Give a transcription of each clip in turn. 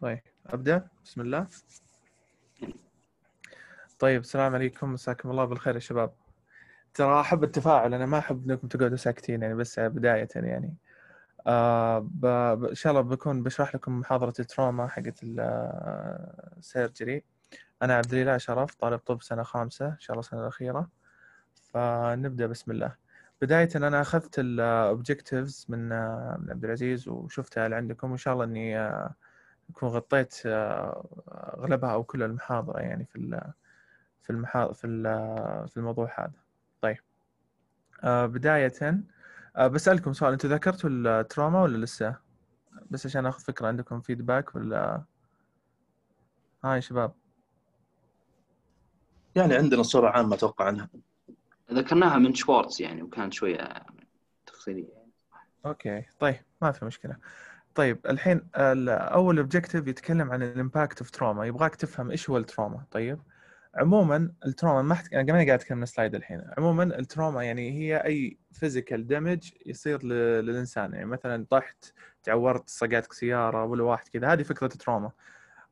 طيب ابدا بسم الله طيب السلام عليكم مساكم الله بالخير يا شباب ترى احب التفاعل انا ما احب انكم تقعدوا ساكتين يعني بس بدايه يعني آه ب... ان شاء الله بكون بشرح لكم محاضره التروما حقت السيرجري آه، انا عبد الاله شرف طالب طب سنه خامسه ان شاء الله السنه الاخيره فنبدا بسم الله بداية أنا أخذت الأوبجكتيفز آه، من آه، من عبد العزيز وشفتها اللي عندكم وإن شاء الله إني اكون غطيت آه، اغلبها او كل المحاضره يعني في في المحاضر في آه، في الموضوع هذا طيب آه، بدايه بسالكم سؤال انتم ذكرتوا التروما ولا لسه بس عشان اخذ فكره عندكم فيدباك ولا هاي يا شباب يعني عندنا صوره عامه اتوقع عنها ذكرناها من شوارتز يعني وكانت شويه تفصيليه اوكي طيب ما في مشكله طيب الحين اول اوبجيكتيف يتكلم عن الامباكت اوف تروما يبغاك تفهم ايش هو التروما طيب عموما التروما ما حت... انا قاعد اتكلم من السلايد الحين عموما التروما يعني هي اي فيزيكال دامج يصير ل... للانسان يعني مثلا طحت تعورت صقعتك سياره ولا واحد كذا هذه فكره التروما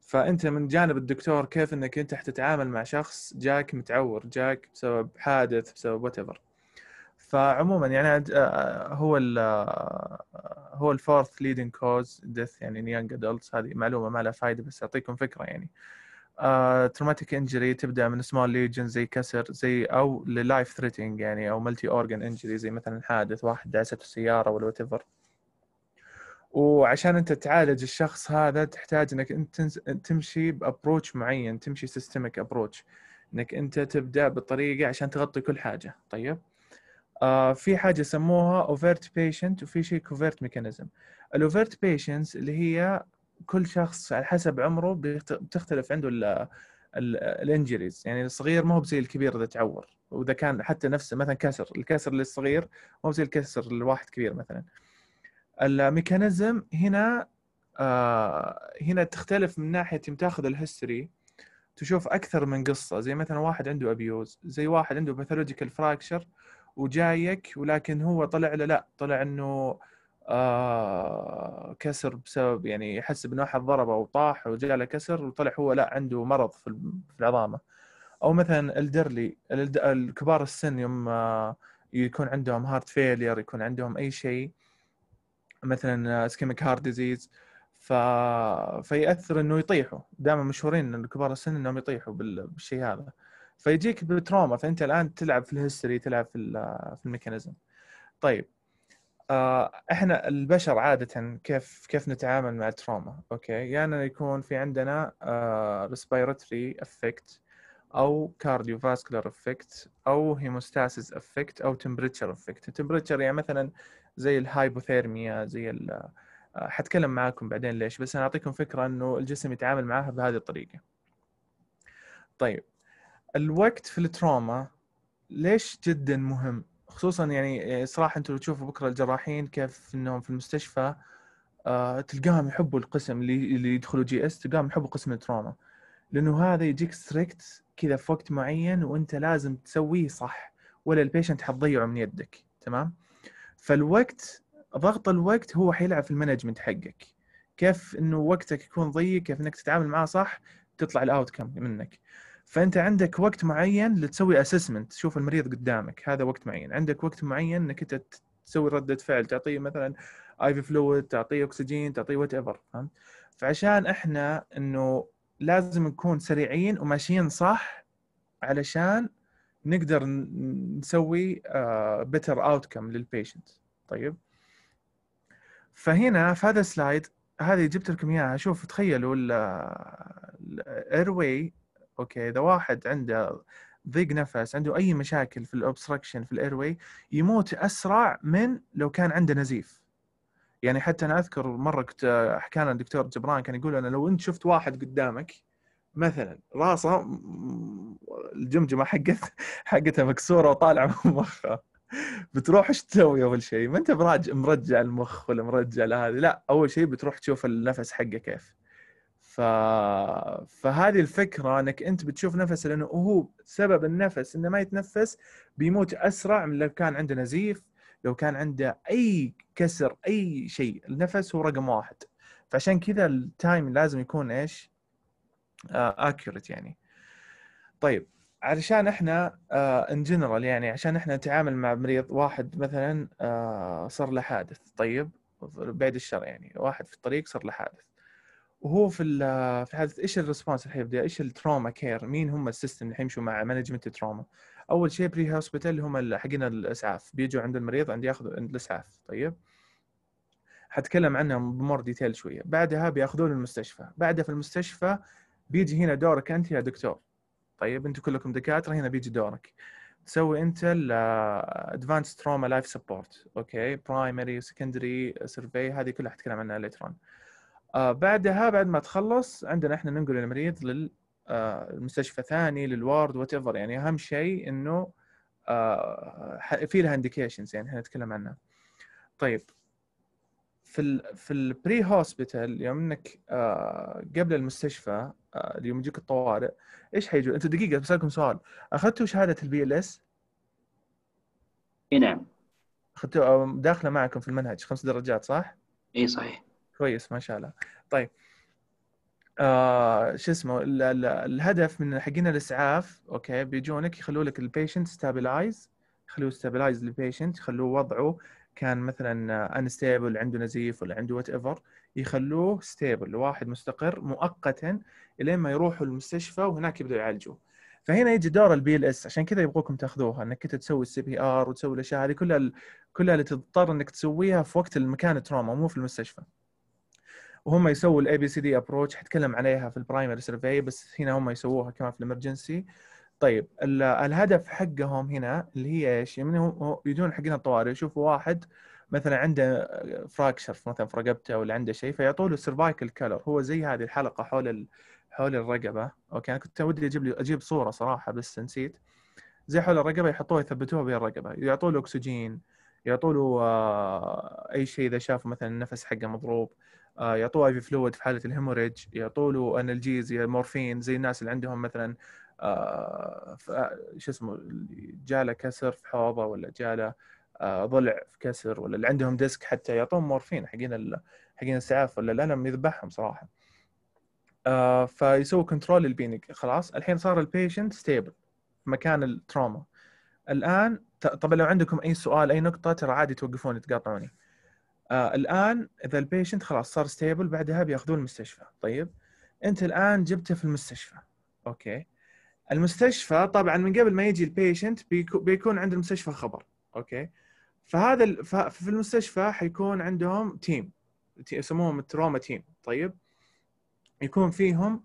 فانت من جانب الدكتور كيف انك انت حتتعامل مع شخص جاك متعور جاك بسبب حادث بسبب وات ايفر فعموما يعني آه، آه، هو الـ آه، هو الفورث ليدنج كوز ديث يعني يانج يونج ادلتس هذه معلومه ما لها فائده بس اعطيكم فكره يعني تروماتيك uh, انجري تبدا من سمول ليجن زي كسر زي او لايف ثريتنج يعني او ملتي اورجن انجري زي مثلا حادث واحد دعسته سياره ولا وات وعشان انت تعالج الشخص هذا تحتاج انك انت تمشي بابروتش معين تمشي سيستمك ابروتش انك انت تبدا بطريقه عشان تغطي كل حاجه طيب آه في حاجه سموها اوفرت بيشنت وفي شيء كوفرت ميكانيزم الاوفرت بيشنتس اللي هي كل شخص على حسب عمره بتختلف عنده الانجريز يعني الصغير ما هو زي الكبير اذا تعور واذا كان حتى نفسه مثلا كسر الكسر للصغير ما هو زي الكسر لواحد كبير مثلا الميكانيزم هنا آه هنا تختلف من ناحيه تاخذ الهيستوري تشوف اكثر من قصه زي مثلا واحد عنده ابيوز زي واحد عنده باثولوجيكال فراكشر وجايك ولكن هو طلع له لا طلع انه آه كسر بسبب يعني يحس انه احد ضربه وطاح وجاء له كسر وطلع هو لا عنده مرض في العظامه او مثلا الدرلي الكبار السن يوم آه، يكون عندهم هارت فيلير يكون عندهم اي شيء مثلا اسكيميك هارت ديزيز ف... فياثر انه يطيحوا دائما مشهورين الكبار كبار السن انهم يطيحوا بالشيء هذا فيجيك بتروما فانت الان تلعب في الهيستوري تلعب في في الميكانيزم طيب آه، احنا البشر عاده كيف كيف نتعامل مع التروما اوكي يا يعني يكون في عندنا ريسبيرتوري آه، افكت او كارديو فاسكولار افكت او هيموستاسيس افكت او تمبريتشر افكت تمبريتشر يعني مثلا زي الهايبوثيرميا زي ال آه، حتكلم معاكم بعدين ليش بس انا اعطيكم فكره انه الجسم يتعامل معها بهذه الطريقه طيب الوقت في التروما ليش جدا مهم خصوصا يعني آه، صراحه انتم لو تشوفوا بكره الجراحين كيف انهم في المستشفى آه، تلقاهم يحبوا القسم اللي يدخلوا جي اس تلقاهم يحبوا قسم التروما لانه هذا يجيك ستريكت كذا في وقت معين وانت لازم تسويه صح ولا البيشنت حتضيعه من يدك تمام فالوقت ضغط الوقت هو حيلعب في المانجمنت حقك كيف انه وقتك يكون ضيق كيف انك تتعامل معاه صح تطلع الاوت كم منك فانت عندك وقت معين لتسوي اسسمنت تشوف المريض قدامك هذا وقت معين عندك وقت معين انك انت تسوي رده فعل تعطيه مثلا ايفي فلويد تعطيه اكسجين تعطيه وات ايفر فهمت فعشان احنا انه لازم نكون سريعين وماشيين صح علشان نقدر نسوي بيتر اوتكم للبيشنت طيب فهنا في هذا السلايد هذه جبت لكم اياها شوف تخيلوا الاير واي اوكي اذا واحد عنده ضيق نفس عنده اي مشاكل في الاوبستراكشن في الايرواي يموت اسرع من لو كان عنده نزيف يعني حتى انا اذكر مره كنت آه، حكى لنا الدكتور جبران كان يقول انا لو انت شفت واحد قدامك مثلا راسه الجمجمه حقت حقتها مكسوره وطالعه من مخه بتروح ايش تسوي اول شيء؟ ما انت براجع مرجع المخ ولا مرجع لهذه لا اول شيء بتروح تشوف النفس حقه كيف ف... فهذه الفكره انك انت بتشوف نفسه لانه هو سبب النفس انه ما يتنفس بيموت اسرع من لو كان عنده نزيف لو كان عنده اي كسر اي شيء النفس هو رقم واحد فعشان كذا التايم لازم يكون ايش؟ اكيوريت آه، يعني طيب علشان احنا ان آه، جنرال يعني عشان احنا نتعامل مع مريض واحد مثلا آه، صار له حادث طيب بعد الشر يعني واحد في الطريق صار له حادث وهو في في حاله ايش الريسبونس الحين بدي ايش التروما كير مين هم السيستم اللي حيمشوا مع مانجمنت التروما اول شيء بري هوسبيتال اللي هم حقين الاسعاف بيجوا عند المريض عند ياخذوا عند الاسعاف طيب حتكلم عنهم بمور ديتيل شويه بعدها بياخذون المستشفى بعدها في المستشفى بيجي هنا دورك انت يا دكتور طيب انتم كلكم دكاتره هنا بيجي دورك تسوي انت الادفانس تروما لايف سبورت اوكي برايمري وسكندري سيرفي هذه كلها حتكلم عنها ليتر آه، بعدها بعد ما تخلص عندنا احنا ننقل المريض للمستشفى آه، ثاني للوارد وات ايفر يعني اهم شيء انه آه، في لها انديكيشنز يعني احنا نتكلم عنها. طيب في الـ في البري هوسبيتال يوم انك قبل المستشفى يوم يجيك الطوارئ ايش حيجوا؟ انت دقيقه بسالكم سؤال اخذتوا شهاده البي ال اس؟ اي نعم اخذتوا داخله معكم في المنهج خمس درجات صح؟ اي صحيح كويس ما شاء الله طيب آه شو اسمه الـ الـ الهدف من حقين الاسعاف اوكي بيجونك يخلوا لك البيشنت ستابلايز يخلوه ستابلايز للبيشنت يخلوه وضعه كان مثلا انستيبل عنده نزيف ولا عنده وات ايفر يخلوه ستيبل واحد مستقر مؤقتا الين ما يروحوا المستشفى وهناك يبداوا يعالجوه فهنا يجي دور البي ال اس عشان كذا يبغوكم تاخذوها انك انت تسوي السي بي ار وتسوي الاشياء هذه كلها كلها اللي تضطر انك تسويها في وقت المكان التروما مو في المستشفى وهم يسووا الاي بي سي دي ابروتش حتكلم عليها في البرايمري سيرفي بس هنا هم يسووها كمان في الامرجنسي طيب الهدف حقهم هنا اللي هي ايش؟ يعني يجون حقين الطوارئ يشوفوا واحد مثلا عنده فراكشر مثلا في رقبته ولا عنده شيء فيعطوا له سيرفايكل كلر هو زي هذه الحلقه حول ال... حول الرقبه اوكي انا كنت ودي اجيب لي اجيب صوره صراحه بس نسيت زي حول الرقبه يحطوها يثبتوها بين الرقبه يعطوا له اكسجين يعطوا له آه، اي شيء اذا شاف مثلا النفس حقه مضروب آه، يعطوه اي في فلويد في حاله الهيموريج يعطوا له انالجيزيا مورفين زي الناس اللي عندهم مثلا آه، شو اسمه جاله كسر في حوضه ولا جاله آه، ضلع في كسر ولا اللي عندهم ديسك حتى يعطوهم مورفين حقين حقين الاسعاف ولا الالم يذبحهم صراحه فيسوي كنترول للبينج خلاص الحين صار البيشنت ستيبل مكان التروما الان طبعا لو عندكم اي سؤال اي نقطه ترى عادي توقفون تقاطعوني آه الان اذا البيشنت خلاص صار ستيبل بعدها بياخذوه المستشفى طيب انت الان جبته في المستشفى اوكي المستشفى طبعا من قبل ما يجي البيشنت بيكون عند المستشفى خبر اوكي فهذا في المستشفى حيكون عندهم تيم يسموهم التروما تيم طيب يكون فيهم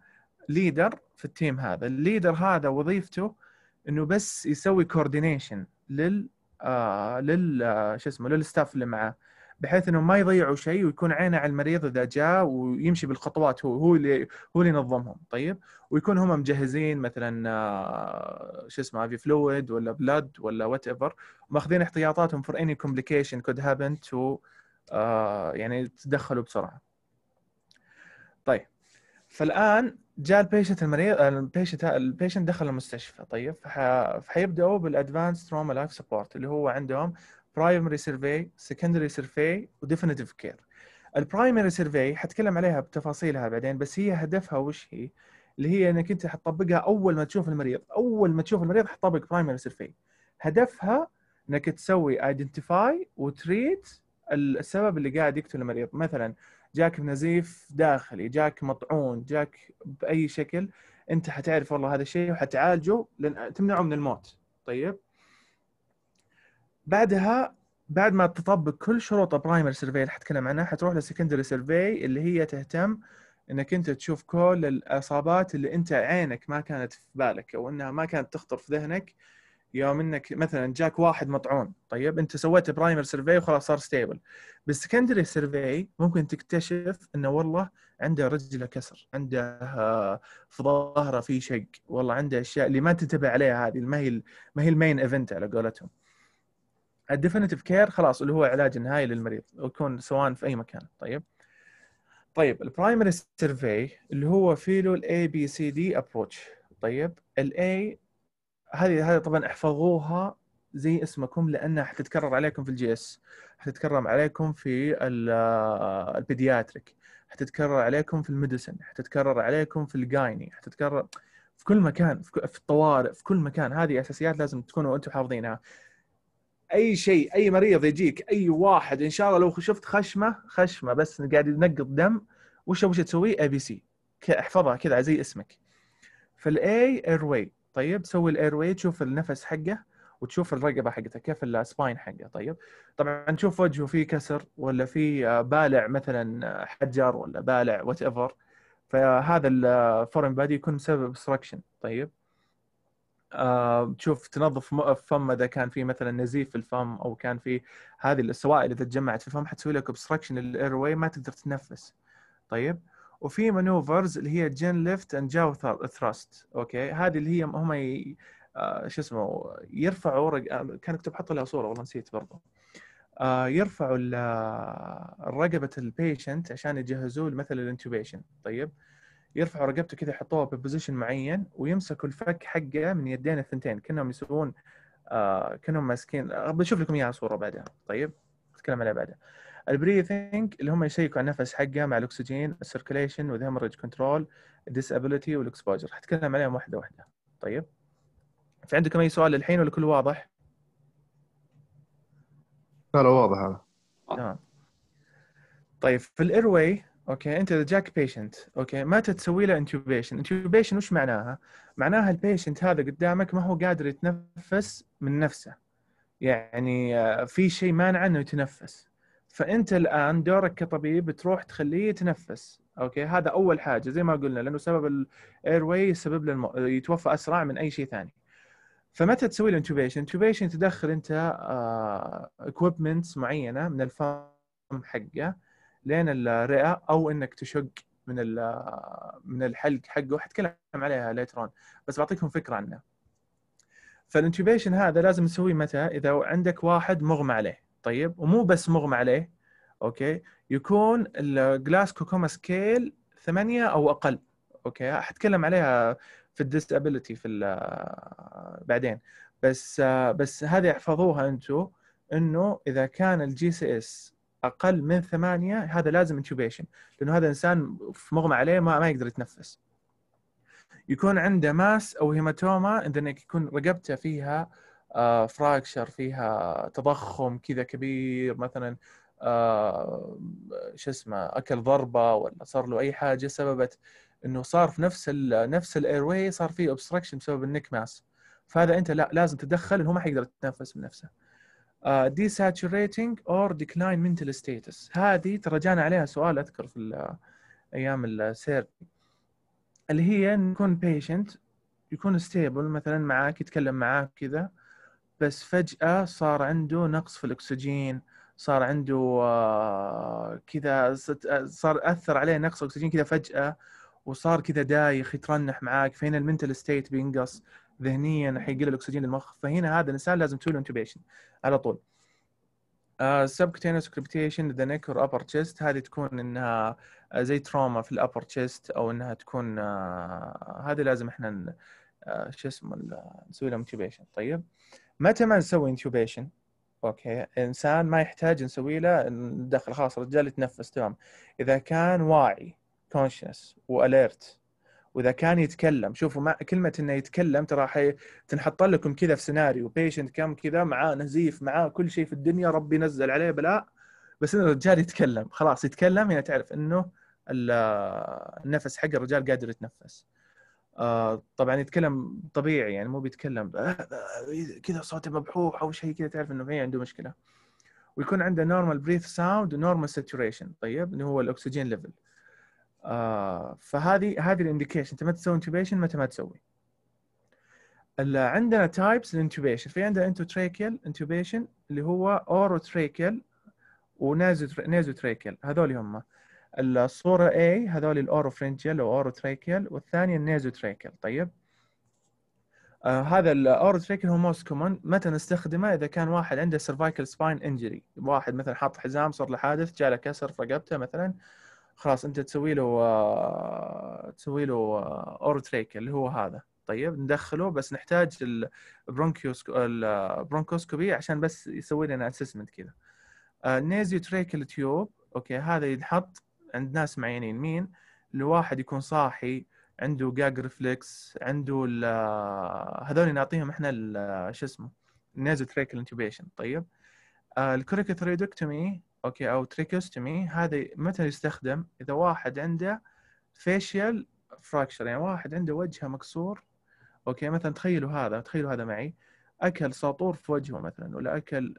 ليدر في التيم هذا الليدر هذا وظيفته انه بس يسوي كوردينيشن لل آه لل آه، شو اسمه للستاف اللي معاه بحيث انهم ما يضيعوا شيء ويكون عينه على المريض اذا جاء ويمشي بالخطوات هو هو اللي هو اللي ينظمهم طيب ويكون هم مجهزين مثلا آه، شو اسمه افي فلويد ولا بلاد ولا وات ايفر ماخذين احتياطاتهم فور اني كومبليكيشن كود هابن تو يعني تدخلوا بسرعه. طيب فالان جاء البيشنت المريض البيشنت البيشنت دخل المستشفى طيب فحيبداوا بالادفانس تروما لايف سبورت اللي هو عندهم برايمري سيرفي سكندري سيرفي وديفينيتيف كير البرايمري سيرفي حتكلم عليها بتفاصيلها بعدين بس هي هدفها وش هي اللي هي انك انت حتطبقها اول ما تشوف المريض اول ما تشوف المريض حتطبق برايمري سيرفي هدفها انك تسوي ايدنتيفاي وتريت السبب اللي قاعد يقتل المريض مثلا جاك بنزيف داخلي جاك مطعون جاك باي شكل انت حتعرف والله هذا الشيء وحتعالجه لان تمنعه من الموت طيب بعدها بعد ما تطبق كل شروط برايمر سيرفي اللي حتكلم عنها حتروح للسكندري سيرفي اللي هي تهتم انك انت تشوف كل الاصابات اللي انت عينك ما كانت في بالك او انها ما كانت تخطر في ذهنك يوم انك مثلا جاك واحد مطعون طيب انت سويت برايمر سيرفي وخلاص صار ستيبل بالسكندري سيرفي ممكن تكتشف انه والله عنده رجله كسر عنده آه، في ظهره في شق والله عنده اشياء اللي ما تنتبه عليها هذه ما هي ما هي المين ايفنت على قولتهم الديفينيتيف كير خلاص اللي هو علاج نهائي للمريض ويكون سواء في اي مكان طيب طيب البرايمري سيرفي اللي هو في له الاي بي سي دي ابروتش طيب الاي هذه هذه طبعا احفظوها زي اسمكم لانها حتتكرر عليكم في الجي اس حتتكرر عليكم في البيدياتريك آه، حتتكرر عليكم في الميديسن حتتكرر عليكم في الجايني حتتكرر في كل مكان في الطوارئ في كل مكان هذه اساسيات لازم تكونوا انتم حافظينها اي شيء اي مريض يجيك اي واحد ان شاء الله لو شفت خشمه خشمه بس قاعد ينقط دم وش وش تسوي اي بي سي احفظها كذا زي اسمك فالاي اير واي طيب سوي الاير واي تشوف النفس حقه وتشوف الرقبه حقته كيف السباين حقه طيب طبعا تشوف وجهه فيه كسر ولا في آه، بالع مثلا آه، حجر ولا بالع وات ايفر فهذا الفورم بادي آه، يكون مسبب ابستراكشن طيب آه، تشوف تنظف فم اذا كان في مثلا نزيف في الفم او كان في هذه السوائل اذا تجمعت في الفم حتسوي لك اوبستراكشن للاير واي ما تقدر تتنفس طيب وفي مانوفرز اللي هي جن ليفت اند جاو ثراست اوكي هذه اللي هي هم ي... آه، شو اسمه يرفعوا رج... آه، كان كنت حط لها صوره والله نسيت برضه يرفعوا رقبه البيشنت عشان يجهزوه مثلا الانتوبيشن طيب آه يرفعوا رقبته كذا يحطوها ببوزيشن معين ويمسكوا الفك حقه من يدين الثنتين كانهم يسوون آه كانهم ماسكين أه، بشوف لكم اياها صوره بعدها طيب نتكلم عليها بعدها البريثنج اللي هم يشيكوا على النفس حقه مع الاكسجين السيركليشن والهيمرج كنترول الديسابيلتي والاكسبوجر حتكلم عليهم واحده واحده طيب في عندكم اي سؤال الحين ولا كله واضح؟ لا لا واضح هذا آه. تمام طيب في واي اوكي انت اذا جاك بيشنت اوكي متى تسوي له انتوبيشن انتوبيشن وش معناها معناها البيشنت هذا قدامك ما هو قادر يتنفس من نفسه يعني آه، في شيء مانعه انه يتنفس فانت الان دورك كطبيب تروح تخليه يتنفس اوكي هذا اول حاجه زي ما قلنا لانه سبب الاير واي يسبب له يتوفى اسرع من اي شيء ثاني فمتى تسوي الانتوبيشن؟ انتوبيشن تدخل انت اكويبمنتس آه، معينه من الفم حقه لين الرئه او انك تشق من من الحلق حقه حتكلم عليها ليترون بس بعطيكم فكره عنه فالانتوبيشن هذا لازم تسويه متى اذا عندك واحد مغمى عليه طيب ومو بس مغمى عليه اوكي يكون الجلاس كوكوما سكيل 8 او اقل اوكي حتكلم عليها في الديسابيلتي في بعدين بس بس هذه احفظوها انتم انه اذا كان الجي سي اس اقل من ثمانيه هذا لازم انتوبيشن لانه هذا انسان في مغمى عليه ما, ما يقدر يتنفس يكون عنده ماس او هيماتوما انك يكون رقبته فيها فراكشر آه، فيها تضخم كذا كبير مثلا آه، شو اسمه اكل ضربه ولا صار له اي حاجه سببت انه صار في نفس الـ نفس الاير صار فيه اوبستراكشن بسبب النك ماس فهذا انت لا لازم تتدخل انه ما حيقدر يتنفس من نفسه آه، desaturating or decline mental status هذه ترى جانا عليها سؤال اذكر في آه، ايام السير آه، اللي هي نكون patient يكون ستيبل مثلا معاك يتكلم معاك كذا بس فجأة صار عنده نقص في الأكسجين صار عنده كذا صار أثر عليه نقص الأكسجين كذا فجأة وصار كذا دايخ يترنح معاك فين المنتل ستيت بينقص ذهنيا حيقل الاكسجين للمخ فهنا هذا الانسان لازم تسوي له انتوبيشن على طول سبكتينوس كريبتيشن ذا نيك اور ابر تشيست هذه تكون انها آه، زي تروما في الابر تشيست او انها تكون uh, هذه لازم احنا آه، شو اسمه نسوي لها انتوبيشن طيب متى ما نسوي انتوبيشن اوكي انسان ما يحتاج نسوي له ندخل خلاص الرجال يتنفس تمام اذا كان واعي كونشنس واليرت واذا كان يتكلم شوفوا ما كلمه انه يتكلم ترى تنحط لكم كذا في سيناريو بيشنت كم كذا معاه نزيف معاه كل شيء في الدنيا ربي نزل عليه بلاء بس انه الرجال يتكلم خلاص يتكلم هنا يعني تعرف انه النفس حق الرجال قادر يتنفس آه، طبعا يتكلم طبيعي يعني مو بيتكلم آه، كذا صوته مبحوح او شيء كذا تعرف انه في عنده مشكله ويكون عنده نورمال بريث ساوند ونورمال ساتوريشن طيب اللي هو الاكسجين ليفل آه، فهذه هذه الانديكيشن انت ما تسوي انتوبيشن متى ما تسوي عندنا تايبس الانتوبيشن في عندنا انتوتريكيال انتوبيشن اللي هو اوروتريكيال ونازوتريكيال هذول هم الصوره A هذول الاوروفرينجيال او اوروتريكيال والثانيه النازوتريكيال طيب آه هذا الاوروتريكيال هو موست كومن متى نستخدمه اذا كان واحد عنده سيرفايكال سباين انجري واحد مثلا حاط حزام صار له حادث جاله كسر في رقبته مثلا آه خلاص انت تسوي له تسوي له اورتريك اللي هو هذا طيب ندخله بس نحتاج البرونكيوس البرونكوسكوبي عشان بس يسوي لنا اسسمنت كذا النيزيو تريكل تيوب اوكي هذا ينحط عند ناس معينين مين الواحد يكون صاحي عنده جاج ريفلكس عنده هذول نعطيهم احنا شو اسمه نيزو تريكل انتوبيشن طيب ثريدكتومي اوكي او تريكوستومي هذا متى يستخدم؟ اذا واحد عنده فيشيال فراكشر يعني واحد عنده وجهه مكسور اوكي مثلا تخيلوا هذا تخيلوا هذا معي اكل ساطور في وجهه مثلا ولا اكل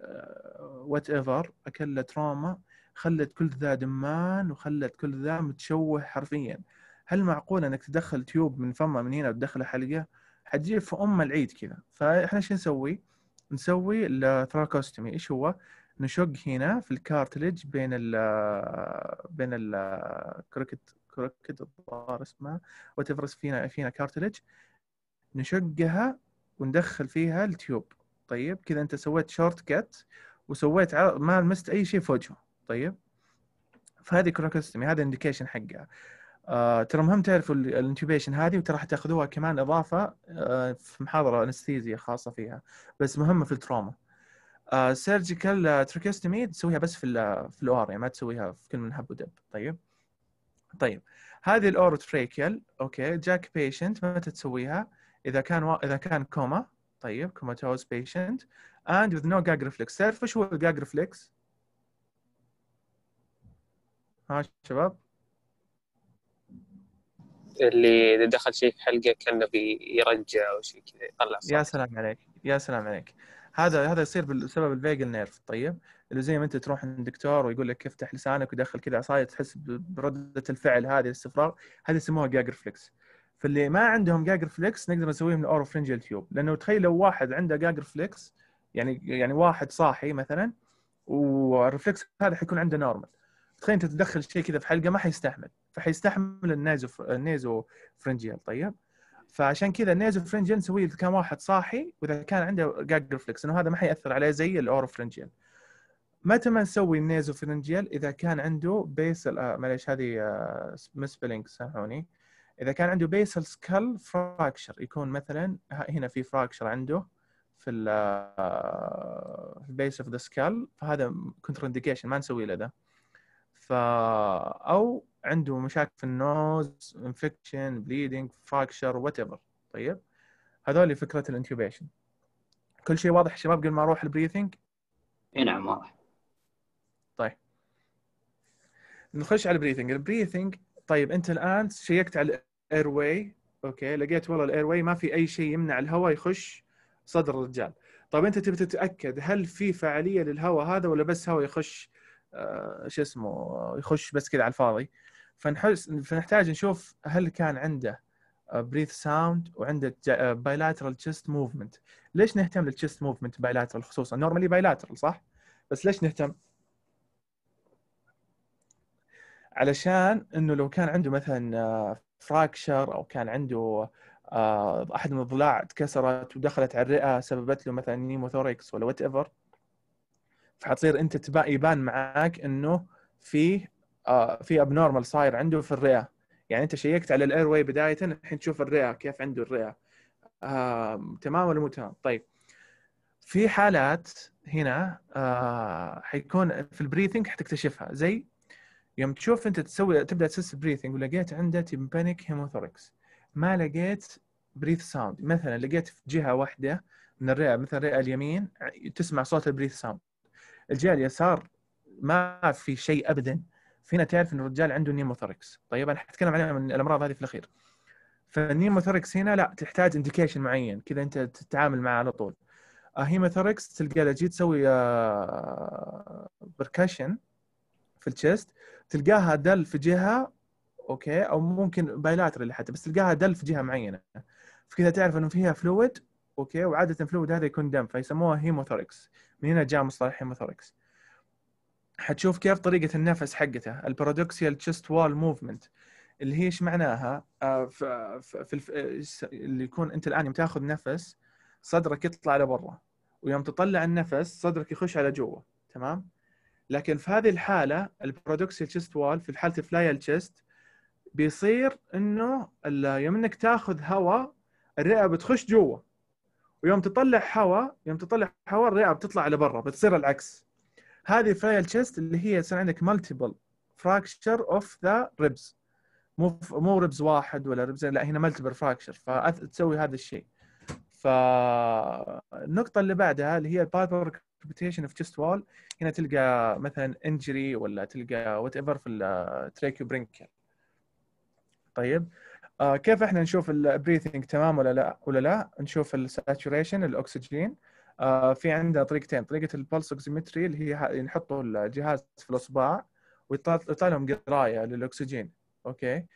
وات ايفر اكل له تروما خلت كل ذا دمان وخلت كل ذا متشوه حرفيا هل معقول انك تدخل تيوب من فمه من هنا وتدخله حلقه حتجيب في ام العيد كذا فاحنا شو نسوي؟ نسوي التراكوستومي ايش هو؟ نشق هنا في الكارتلج بين ال بين ال كروكت الظاهر اسمها وات ايفر فينا فينا كارتلج نشقها وندخل فيها التيوب طيب كذا انت سويت شورت كت وسويت ما لمست اي شيء في وجهه طيب فهذه كروكستمي هذا الانديكيشن حقها آه، ترى مهم تعرفوا الانتوبيشن هذه وترى حتاخذوها كمان اضافه آه، في محاضره انستيزيا خاصه فيها بس مهمه في التروما سيرجيكال آه، تركيستمي تسويها بس في في الأور يعني ما تسويها في كل من حب ودب طيب طيب هذه تريكيال اوكي جاك بيشنت متى تسويها؟ اذا كان و... اذا كان كوما طيب كوماتوز بيشنت اند وذ نو جاج ريفلكس تعرف ايش هو الجاج ريفلكس؟ ها شباب؟ اللي اذا دخل شيء في حلقه كانه بيرجع او شيء كذا يطلع صوت. يا سلام عليك يا سلام عليك هذا هذا يصير بسبب الفيجل نيرف طيب اللي زي ما انت تروح عند دكتور ويقول لك افتح لسانك ودخل كذا عصايه تحس برده الفعل هذه الاستفراغ هذه يسموها جاجر فليكس فاللي ما عندهم جاجر فليكس نقدر نسويهم الاوروفرنجيال تيوب لانه تخيل لو واحد عنده جاجر فليكس يعني يعني واحد صاحي مثلا والرفلكس هذا حيكون عنده نورمال تخيل انت تدخل شيء كذا في حلقه ما حيستحمل فحيستحمل النيزو النيزو فرنجيال طيب فعشان كذا النيزوفرنجيل سوي اذا كان واحد صاحي واذا كان عنده جاج ريفلكس انه هذا ما حياثر عليه زي الاوروفرنجيل متى ما نسوي النيزوفرنجيل اذا كان عنده بيسل آه معليش هذه آه مسبلينج سامحوني اذا كان عنده بيسل سكال فراكشر يكون مثلا هنا في فراكشر عنده في ال آه، في البيس اوف ذا سكال فهذا كونتر انديكيشن ما نسوي له ذا فا او عنده مشاكل في النوز انفكشن بليدنج فراكشر وات ايفر طيب هذول فكره الانتوبيشن كل شيء واضح شباب قبل ما اروح البريثنج اي نعم واضح طيب نخش على البريثنج البريثنج طيب انت الان شيكت على الاير واي اوكي لقيت والله الاير واي ما في اي شيء يمنع الهواء يخش صدر الرجال طيب انت تبي تتاكد هل في فعاليه للهواء هذا ولا بس هواء يخش آه شو اسمه يخش بس كذا على الفاضي فنحس فنحتاج نشوف هل كان عنده بريث آه، ساوند وعنده بايلاترال تشست موفمنت ليش نهتم للتشست موفمنت بايلاترال خصوصا نورمالي بايلاترال صح بس ليش نهتم علشان انه لو كان عنده مثلا فراكشر آه، او كان عنده آه، احد من الضلاع اتكسرت ودخلت على الرئه سببت له مثلا نيموثوركس ولا وات ايفر فحتصير انت يبان معاك انه فيه آه في ابنورمال صاير عنده في الرئه يعني انت شيكت على الاير واي بدايه الحين تشوف الرئه كيف عنده الرئه آه تمام ولا مو تمام طيب في حالات هنا آه حيكون في البريثنج حتكتشفها زي يوم تشوف انت تسوي تبدا تسس بريثنج ولقيت عنده تيمبانيك هيموثوركس ما لقيت بريث ساوند مثلا لقيت في جهه واحده من الرئه مثلا الرئه اليمين تسمع صوت البريث ساوند الجهه اليسار ما في شيء ابدا فينا تعرف ان الرجال عنده نيموثوركس طيب انا حتكلم عن الامراض هذه في الاخير فالنيموثوركس هنا لا تحتاج انديكيشن معين كذا انت تتعامل معه على طول هيموثوركس آه، تلقى جيت تسوي بركشن آه، في الشيست تلقاها دل في جهه اوكي او ممكن بايلاترال حتى بس تلقاها دل في جهه معينه فكذا تعرف انه فيها فلويد اوكي وعاده الفلويد هذا يكون دم فيسموها هيموثوركس من هنا جاء مصطلح هيموثوركس حتشوف كيف طريقه النفس حقته البارادوكسيال تشست وال موفمنت اللي هي ايش معناها آه، في, آه، اللي يكون انت الان يوم تاخذ نفس صدرك يطلع لبرا ويوم تطلع النفس صدرك يخش على جوا تمام لكن في هذه الحاله البارادوكسيال تشست وال في حاله فلاي تشست بيصير انه يوم انك تاخذ هواء الرئه بتخش جوا ويوم تطلع هواء يوم تطلع هواء الرئه بتطلع لبرا بتصير العكس هذه فرايل تشيست اللي هي يصير عندك مالتيبل فراكشر اوف ذا ريبز مو مو ريبز واحد ولا ريبزين لا هنا مالتيبل فراكشر فتسوي هذا الشيء فالنقطه اللي بعدها اللي هي باثر ريبيتيشن اوف تشيست وول هنا تلقى مثلا انجري ولا تلقى وات ايفر في التريكيو برينكر طيب آه كيف احنا نشوف البريثنج تمام ولا لا ولا لا نشوف الساتوريشن الاكسجين آه، في عندنا طريقتين طريقه البلس اوكسيمتري اللي هي نحطوا الجهاز في الاصبع ويطلع لهم قرايه للاكسجين اوكي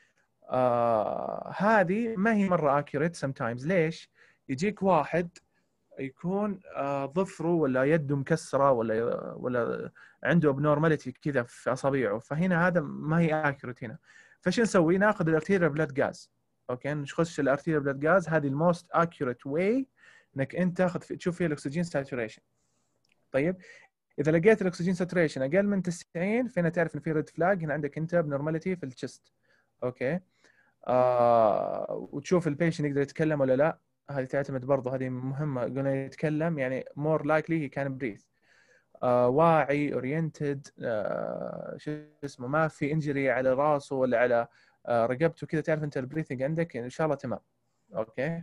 آه هذه ما هي مره اكيوريت سم تايمز ليش؟ يجيك واحد يكون آه ظفره ولا يده مكسره ولا ولا عنده ابنورماليتي كذا في اصابعه فهنا هذا ما هي اكيوريت هنا فشو نسوي؟ ناخذ الارتيريا بلاد جاز اوكي نخش الارتيريا بلاد جاز هذه الموست اكيوريت واي انك انت تاخذ تشوف فيها الاكسجين ساتوريشن طيب اذا لقيت الاكسجين ساتوريشن اقل من 90 فهنا تعرف ان في ريد فلاج هنا عندك انت بنورماليتي في الشست اوكي آه وتشوف البيشن يقدر يتكلم ولا لا هذه تعتمد برضه هذه مهمه قلنا يتكلم يعني مور لايكلي هي كان بريث واعي اورينتد آه، شو اسمه ما في انجري على راسه ولا على آه رقبته كذا تعرف انت البريثنج عندك ان شاء الله تمام اوكي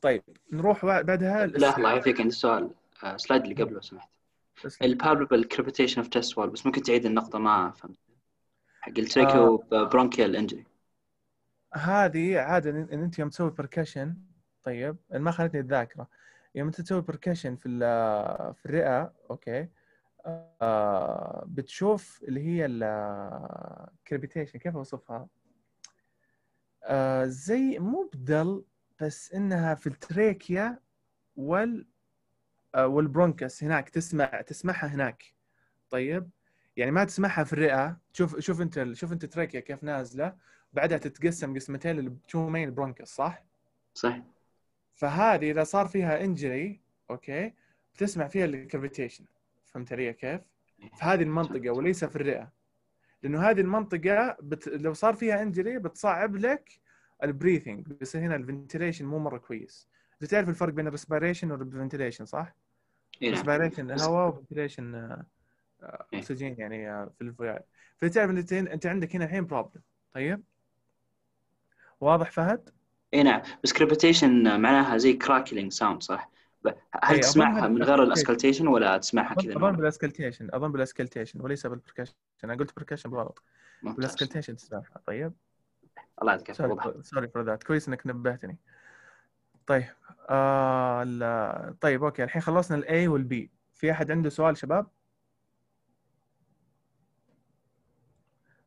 طيب نروح بعدها لا الله يعافيك عندي سؤال آه، سلايد اللي قبله لو سمحت البابل كريبتيشن اوف تيست بس ممكن تعيد النقطه ما فهمت حق التريكو آه. برونكيال انجري آه، هذه عاده ان انت يوم تسوي بركشن طيب ما خلتني الذاكره يوم انت تسوي بركشن في آه، في الرئه اوكي آه بتشوف اللي هي الكريبيتيشن كيف اوصفها؟ آه زي مو بدل بس انها في التريكيا وال آه، والبرونكس هناك تسمع تسمعها هناك طيب يعني ما تسمعها في الرئه شوف شوف انت شوف انت تركيا كيف نازله بعدها تتقسم قسمتين للتو مين البرونكس صح؟ صح فهذه اذا صار فيها انجري اوكي بتسمع فيها الكرفيتيشن فهمت علي كيف؟ في هذه المنطقه وليس في الرئه لانه هذه المنطقه بت... لو صار فيها انجري بتصعب لك البريثنج بس هنا الفنتليشن مو مره كويس انت تعرف الفرق بين الريسبيريشن والفنتليشن صح؟ إيه. ريسبيريشن هواء وفنتليشن آه، آه، إيه. اكسجين يعني آه، في الفيال فتعرف انت انت عندك هنا الحين بروبلم طيب واضح فهد؟ اي نعم بس كريبتيشن معناها زي كراكلينج ساوند صح؟ هل إيه، تسمعها من غير الاسكلتيشن ولا تسمعها كذا؟ اظن بالاسكلتيشن اظن بالاسكلتيشن وليس بالبركشن انا قلت بركشن بالغلط بالاسكلتيشن تسمعها طيب الله يعطيك العافيه سوري فور ذات كويس انك نبهتني طيب آه طيب اوكي الحين خلصنا الاي والبي في احد عنده سؤال شباب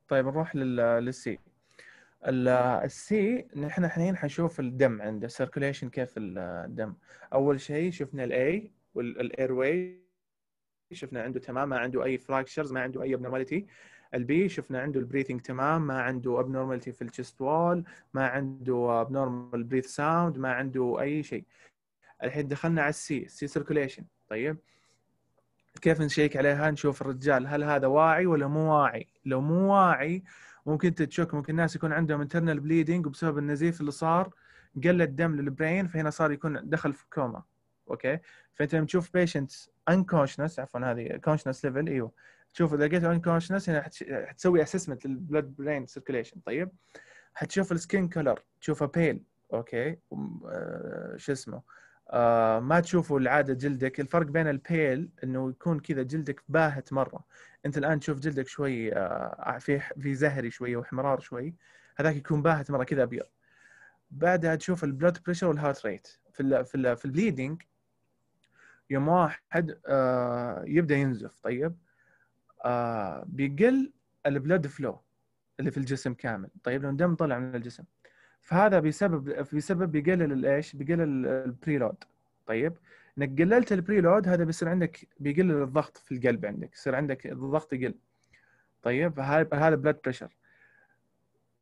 طيب نروح للسي السي نحن الحين حنشوف الدم عنده سيركوليشن كيف الدم اول شيء شفنا الاي والاير واي شفنا عنده تمام ما عنده اي فراكشرز ما عنده اي ابنورماليتي البي شفنا عنده البريثنج تمام ما عنده ابنورمالتي في الشست وول ما عنده ابنورمال بريث ساوند ما عنده اي شيء الحين دخلنا على السي السي سيركوليشن طيب كيف نشيك عليها نشوف الرجال هل هذا واعي ولا مو واعي لو مو واعي ممكن تتشك ممكن الناس يكون عندهم انترنال بليدنج وبسبب النزيف اللي صار قل الدم للبرين فهنا صار يكون دخل في كوما اوكي فانت لما تشوف بيشنت انكونشنس عفوا هذه كونشنس ليفل ايوه شوف اذا لقيت انكونشنس هنا حتسوي اسسمنت للبلد برين سيركيليشن طيب حتشوف السكين كلر تشوفه بيل اوكي آه، شو اسمه آه ما تشوفه العاده جلدك الفرق بين البيل انه يكون كذا جلدك باهت مره انت الان تشوف جلدك شوي آه في في زهري شويه واحمرار شوي هذاك يكون باهت مره كذا ابيض بعدها تشوف البلود بريشر والهارت ريت في الـ في الـ في البليدنج يوم واحد آه يبدا ينزف طيب آه بيقل البلد فلو اللي في الجسم كامل طيب لان الدم طلع من الجسم فهذا بسبب بسبب بيقلل الايش؟ بيقلل البريلود طيب انك قللت البريلود هذا بيصير عندك بيقلل الضغط في القلب عندك يصير عندك الضغط يقل طيب هذا بلاد بريشر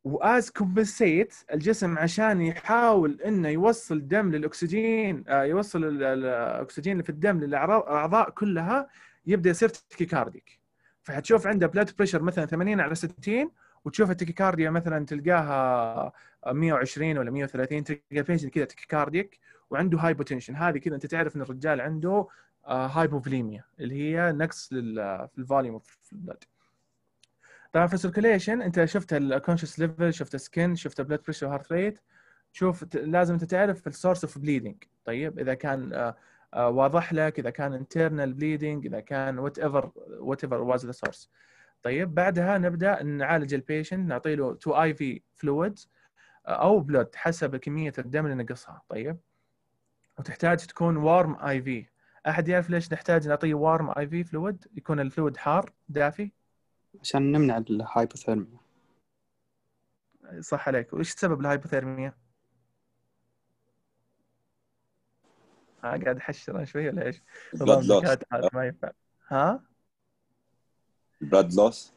واز كومبنسيت الجسم عشان يحاول انه يوصل دم للاكسجين آه، يوصل الاكسجين اللي في الدم للاعضاء كلها يبدا يصير تكيكارديك فحتشوف عنده بلاد بريشر مثلا 80 على 60 وتشوف التكيكارديا مثلا تلقاها 120 ولا 130 تلقى البيشنت كذا تكيكارديك وعنده هايبوتنشن هذه كذا انت تعرف ان الرجال عنده هايبوفليميا آه، اللي هي نقص في الفوليوم اوف البلد طبعا في السيركيليشن انت شفت الكونشس ليفل شفت السكن شفت البلد بريشر هارت ريت تشوف لازم انت تعرف السورس اوف بليدنج طيب اذا كان آه، آه، واضح لك اذا كان internal bleeding اذا كان whatever whatever was the source طيب بعدها نبدا نعالج البيشنت نعطي له تو اي في فلويد او بلود حسب كميه الدم اللي نقصها طيب وتحتاج تكون وارم اي في احد يعرف ليش نحتاج نعطيه وارم اي في فلويد يكون الفلويد حار دافي عشان نمنع الهايبوثيرميا صح عليك وايش سبب الهايبوثيرميا ها قاعد احشر انا شوي ولا ايش؟ براد لوس ما ينفع ها؟ براد لوس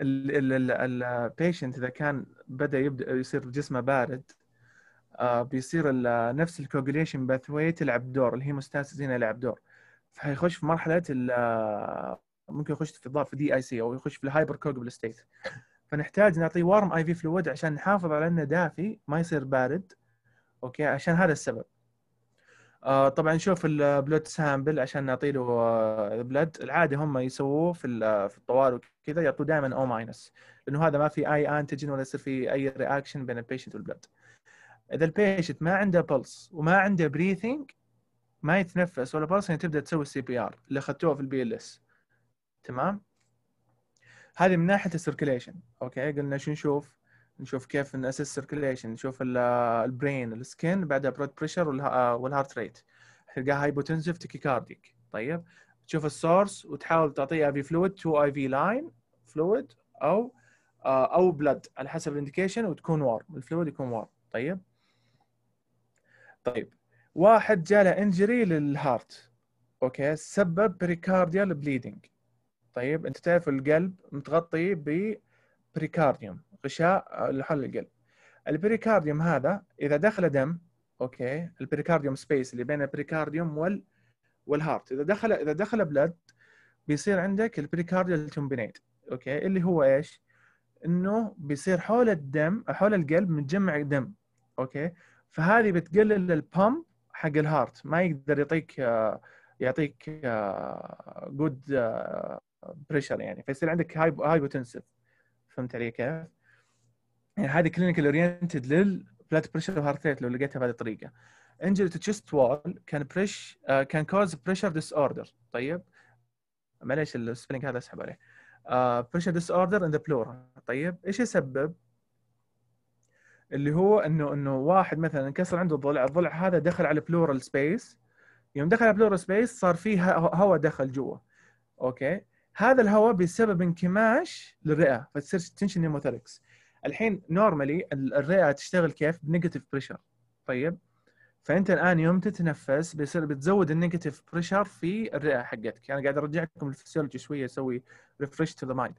البيشنت اذا كان بدا يبدا يصير جسمه بارد آه، بيصير نفس الكوجليشن باثوي تلعب دور الهيموستاسيس هنا يلعب دور فيخش في مرحله آه، ممكن يخش في الضعف في دي اي سي او يخش في الهايبر كوجبل ستيت فنحتاج نعطيه وارم اي في فلويد عشان نحافظ على انه دافي ما يصير بارد اوكي عشان هذا السبب آه، طبعا شوف البلود سامبل عشان نعطي له بلد آه، العادي هم يسووه في آه، في الطوارئ وكذا يعطوه دائما او ماينس لانه هذا ما في اي انتجن ولا يصير في اي رياكشن بين البيشنت والبلد اذا البيشنت ما عنده بلس وما عنده بريثنج ما يتنفس ولا بلس يعني تبدا تسوي السي بي ار اللي اخذتوها في البي ال اس تمام هذه من ناحيه السيركليشن اوكي قلنا شو نشوف نشوف كيف ناسس سيركليشن نشوف البرين السكن بعدها بلود بريشر والهارت ريت تلقاها هايبوتنسيف تكيكارديك طيب تشوف السورس وتحاول تعطيه اي في فلويد تو اي في لاين فلويد او آه، او بلد على حسب الانديكيشن وتكون وارم الفلويد يكون وارم طيب طيب واحد جاله انجري للهارت اوكي سبب بريكارديال بليدنج طيب انت تعرف القلب متغطي ببريكارديوم غشاء آه، لحل القلب البريكارديوم هذا اذا دخل دم اوكي البريكارديوم سبيس اللي بين البريكارديوم وال والهارت اذا دخل اذا دخل بلد بيصير عندك البريكارديال تومبينيت اوكي اللي هو ايش؟ انه بيصير حول الدم حول القلب متجمع دم اوكي فهذه بتقلل البام حق الهارت ما يقدر آه، يعطيك يعطيك جود بريشر يعني فيصير عندك هايبوتنسيف فهمت علي كيف؟ يعني هذه كلينيكال اورينتد للبلاد بريشر وهارت ريت لو لقيتها بهذه الطريقه انجري تو تشست وول كان بريش كان كوز بريشر ديس اوردر طيب معليش السبلنج هذا اسحب عليه بريشر ديس اوردر ان ذا بلورا طيب ايش يسبب؟ اللي هو انه انه واحد مثلا انكسر عنده الضلع، الضلع هذا دخل على بلورال سبيس يوم دخل على بلورال سبيس صار فيه هواء دخل جوا اوكي هذا الهواء بسبب انكماش للرئه فتصير تنشن نيموثيركس الحين نورمالي الرئه تشتغل كيف؟ بنيجاتيف بريشر طيب فانت الان يوم تتنفس بيصير بتزود النيجاتيف بريشر في الرئه حقتك انا يعني قاعد ارجع لكم الفسيولوجي شويه اسوي ريفرش تو ذا مايند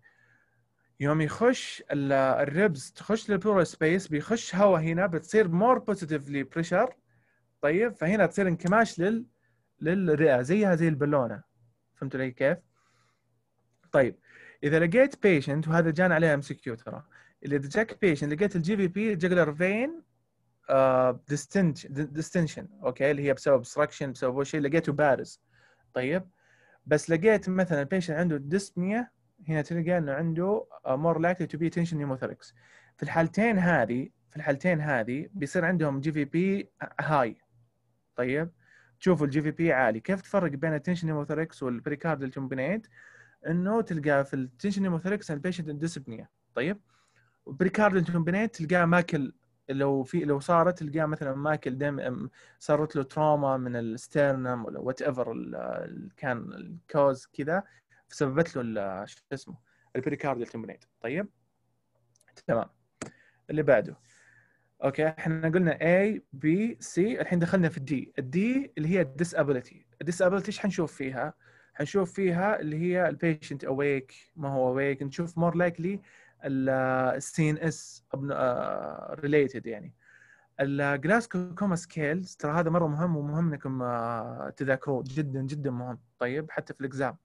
يوم يخش الريبز تخش للبورو سبيس بيخش هواء هنا بتصير مور بوزيتيفلي بريشر طيب فهنا تصير انكماش لل للرئه زيها زي البالونه فهمتوا علي كيف؟ طيب اذا لقيت بيشنت وهذا جانا عليه ام سي كيو ترى اللي جاك بيشن لقيت الجي في بي جاكلر فين ديستنشن اوكي اللي هي بسبب ستراكشن بسبب شيء لقيته بارز طيب بس لقيت مثلا البيشن عنده ديسبنيا هنا تلقى انه عنده مور آه، likely تو بي تنشن نيموثركس في الحالتين هذه في الحالتين هذه بيصير عندهم جي في بي هاي طيب تشوفوا الجي في بي عالي كيف تفرق بين التنشن نيموثركس والبريكاردل تمبينيت انه تلقى في التنشن نيموثركس البيشنت ديسبنيا طيب بريكاردو انتون بنيت تلقاه ماكل لو في لو صارت تلقاه مثلا ماكل دم صارت له تروما من الستيرنم ولا وات ايفر كان الكوز كذا سببت له شو اسمه البريكاردو تمبنيت طيب تمام اللي بعده اوكي احنا قلنا A B C الحين دخلنا في الدي الدي اللي هي الديسابيلتي الديسابيلتي ايش حنشوف فيها؟ حنشوف فيها اللي هي البيشنت اويك ما هو اويك نشوف مور لايكلي السي ان اس ريليتد يعني الجلاسكو كوما سكيلز ترى هذا مره مهم ومهم انكم آه، تذاكروه جدا جدا مهم طيب حتى في الاكزام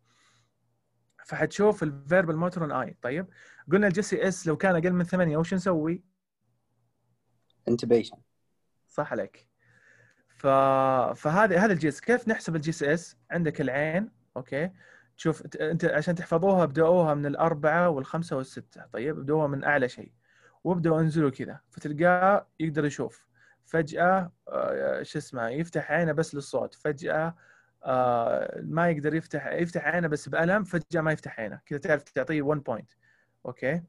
فحتشوف الفيربال موتورن اي طيب قلنا الجي سي اس لو كان اقل من ثمانية وش نسوي؟ انتبيشن صح عليك ف... فهذا هذا الجي اس كيف نحسب الجي سي اس؟ عندك العين اوكي شوف انت عشان تحفظوها ابدأوها من الاربعه والخمسه والسته طيب ابدأوها من اعلى شيء وابدأوا انزلوا كذا فتلقاه يقدر يشوف فجاه آه، شو اسمه يفتح عينه بس للصوت فجاه آه، ما يقدر يفتح يفتح عينه بس بالم فجاه ما يفتح عينه كذا تعرف تعطيه 1 بوينت اوكي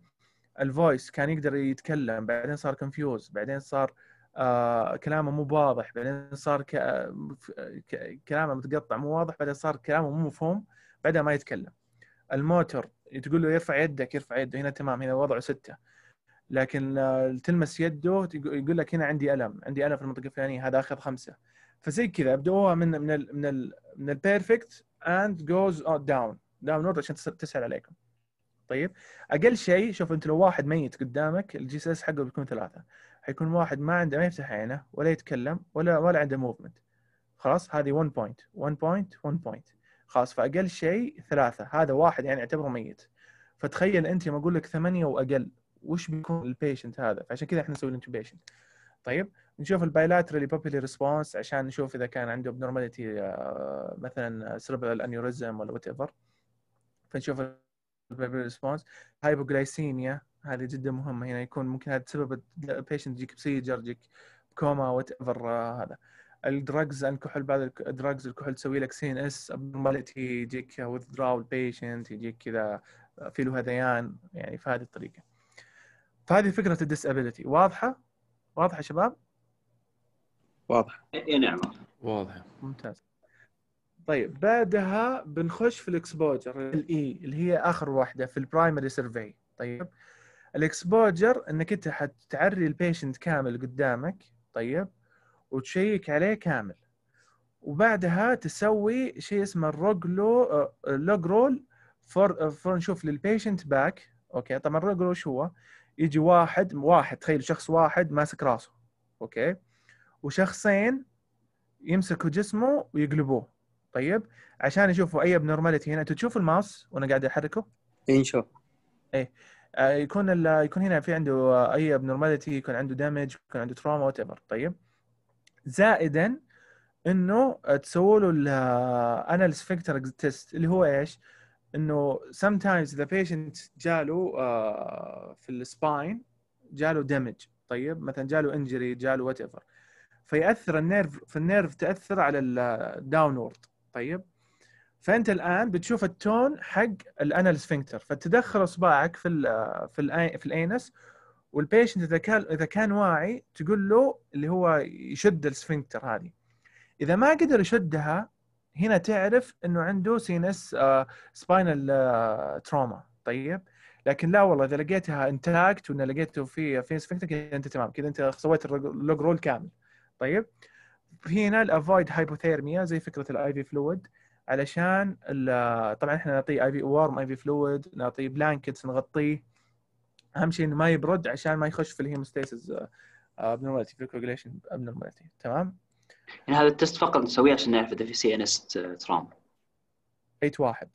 الفويس كان يقدر يتكلم بعدين صار كونفيوز بعدين صار آه، كلامه مو واضح بعدين صار كلامه متقطع مو واضح بعدين صار كلامه مو مفهوم بعدها ما يتكلم الموتر تقول له يرفع يدك يرفع يده هنا تمام هنا وضعه سته لكن تلمس يده يقول لك هنا عندي الم عندي الم في المنطقه الفلانيه هذا اخذ خمسه فزي كذا ابدوها من من الـ من الـ من البيرفكت اند جوز داون داون وورد عشان تسهل عليكم طيب اقل شيء شوف انت لو واحد ميت قدامك الجي اس حقه بيكون ثلاثه حيكون واحد ما عنده ما يفتح عينه ولا يتكلم ولا ولا عنده موفمنت خلاص هذه 1 بوينت 1 بوينت 1 بوينت خلاص فاقل شيء ثلاثه هذا واحد يعني اعتبره ميت فتخيل انت ما اقول لك ثمانيه واقل وش بيكون البيشنت هذا فعشان كذا احنا نسوي الانتوبيشن طيب نشوف البايلاترالي بابيلي ريسبونس عشان نشوف اذا كان عنده ابنورماليتي آه، مثلا سربل انيوريزم ولا وات ايفر فنشوف البابيلي ريسبونس هايبوغلايسيميا هذه جدا مهمه هنا يكون ممكن هذا سبب البيشنت يجيك بسيجر يجيك كوما وات ايفر هذا الدراجز الكحول بعد الدراجز الكحول تسوي لك سي ان اس ابنورماليتي يجيك وذراو بيشنت يجيك كذا في له هذيان يعني في هذه الطريقه فهذه فكره الديسابيلتي واضحه واضحه شباب واضحه اي نعم واضحه ممتاز طيب بعدها بنخش في الاكسبوجر الاي e، اللي هي اخر واحده في البرايمري سيرفي طيب الاكسبوجر انك انت حتعري البيشنت كامل قدامك طيب وتشيك عليه كامل وبعدها تسوي شيء اسمه الروج لو لوج رول فور فور نشوف للبيشنت باك اوكي طبعا الروج رول شو هو؟ يجي واحد واحد تخيل شخص واحد ماسك راسه اوكي وشخصين يمسكوا جسمه ويقلبوه طيب عشان يشوفوا اي ابنورماليتي هنا تشوف الماوس وانا قاعد احركه؟ اي نشوف ايه آه، يكون يكون هنا في عنده آه، اي ابنورماليتي يكون عنده دامج يكون عنده تروما وات ايفر طيب زائدا انه تسووا له الاناليس فيكتور تيست اللي هو ايش؟ انه سم تايمز ذا بيشنت جاله آه، في السباين جاله دمج طيب مثلا جاله انجري جاله وات ايفر فياثر النيرف في النيرف تاثر على الداونورد طيب فانت الان بتشوف التون حق الانال سفنكتر فتدخل اصبعك في الـ في الـ في الانس والبيشنت اذا كان اذا كان واعي تقول له اللي هو يشد السفنكتر هذه اذا ما قدر يشدها هنا تعرف انه عنده سينس سباينال تروما طيب لكن لا والله اذا لقيتها انتاكت وان لقيته في في سفنكتر كذا انت تمام كذا انت سويت اللوج رول كامل طيب هنا الافويد هايبوثيرميا زي فكره الاي في فلويد علشان طبعا احنا نعطيه اي في وارم اي في فلويد نعطيه بلانكتس نغطيه اهم شيء انه ما يبرد عشان ما يخش في الهيموستيسز ابنورماليتي آه، آه، في الكوجليشن ابنورماليتي تمام يعني هذا التست فقط نسويه عشان نعرف اذا في سي ان اس ترام 8 واحد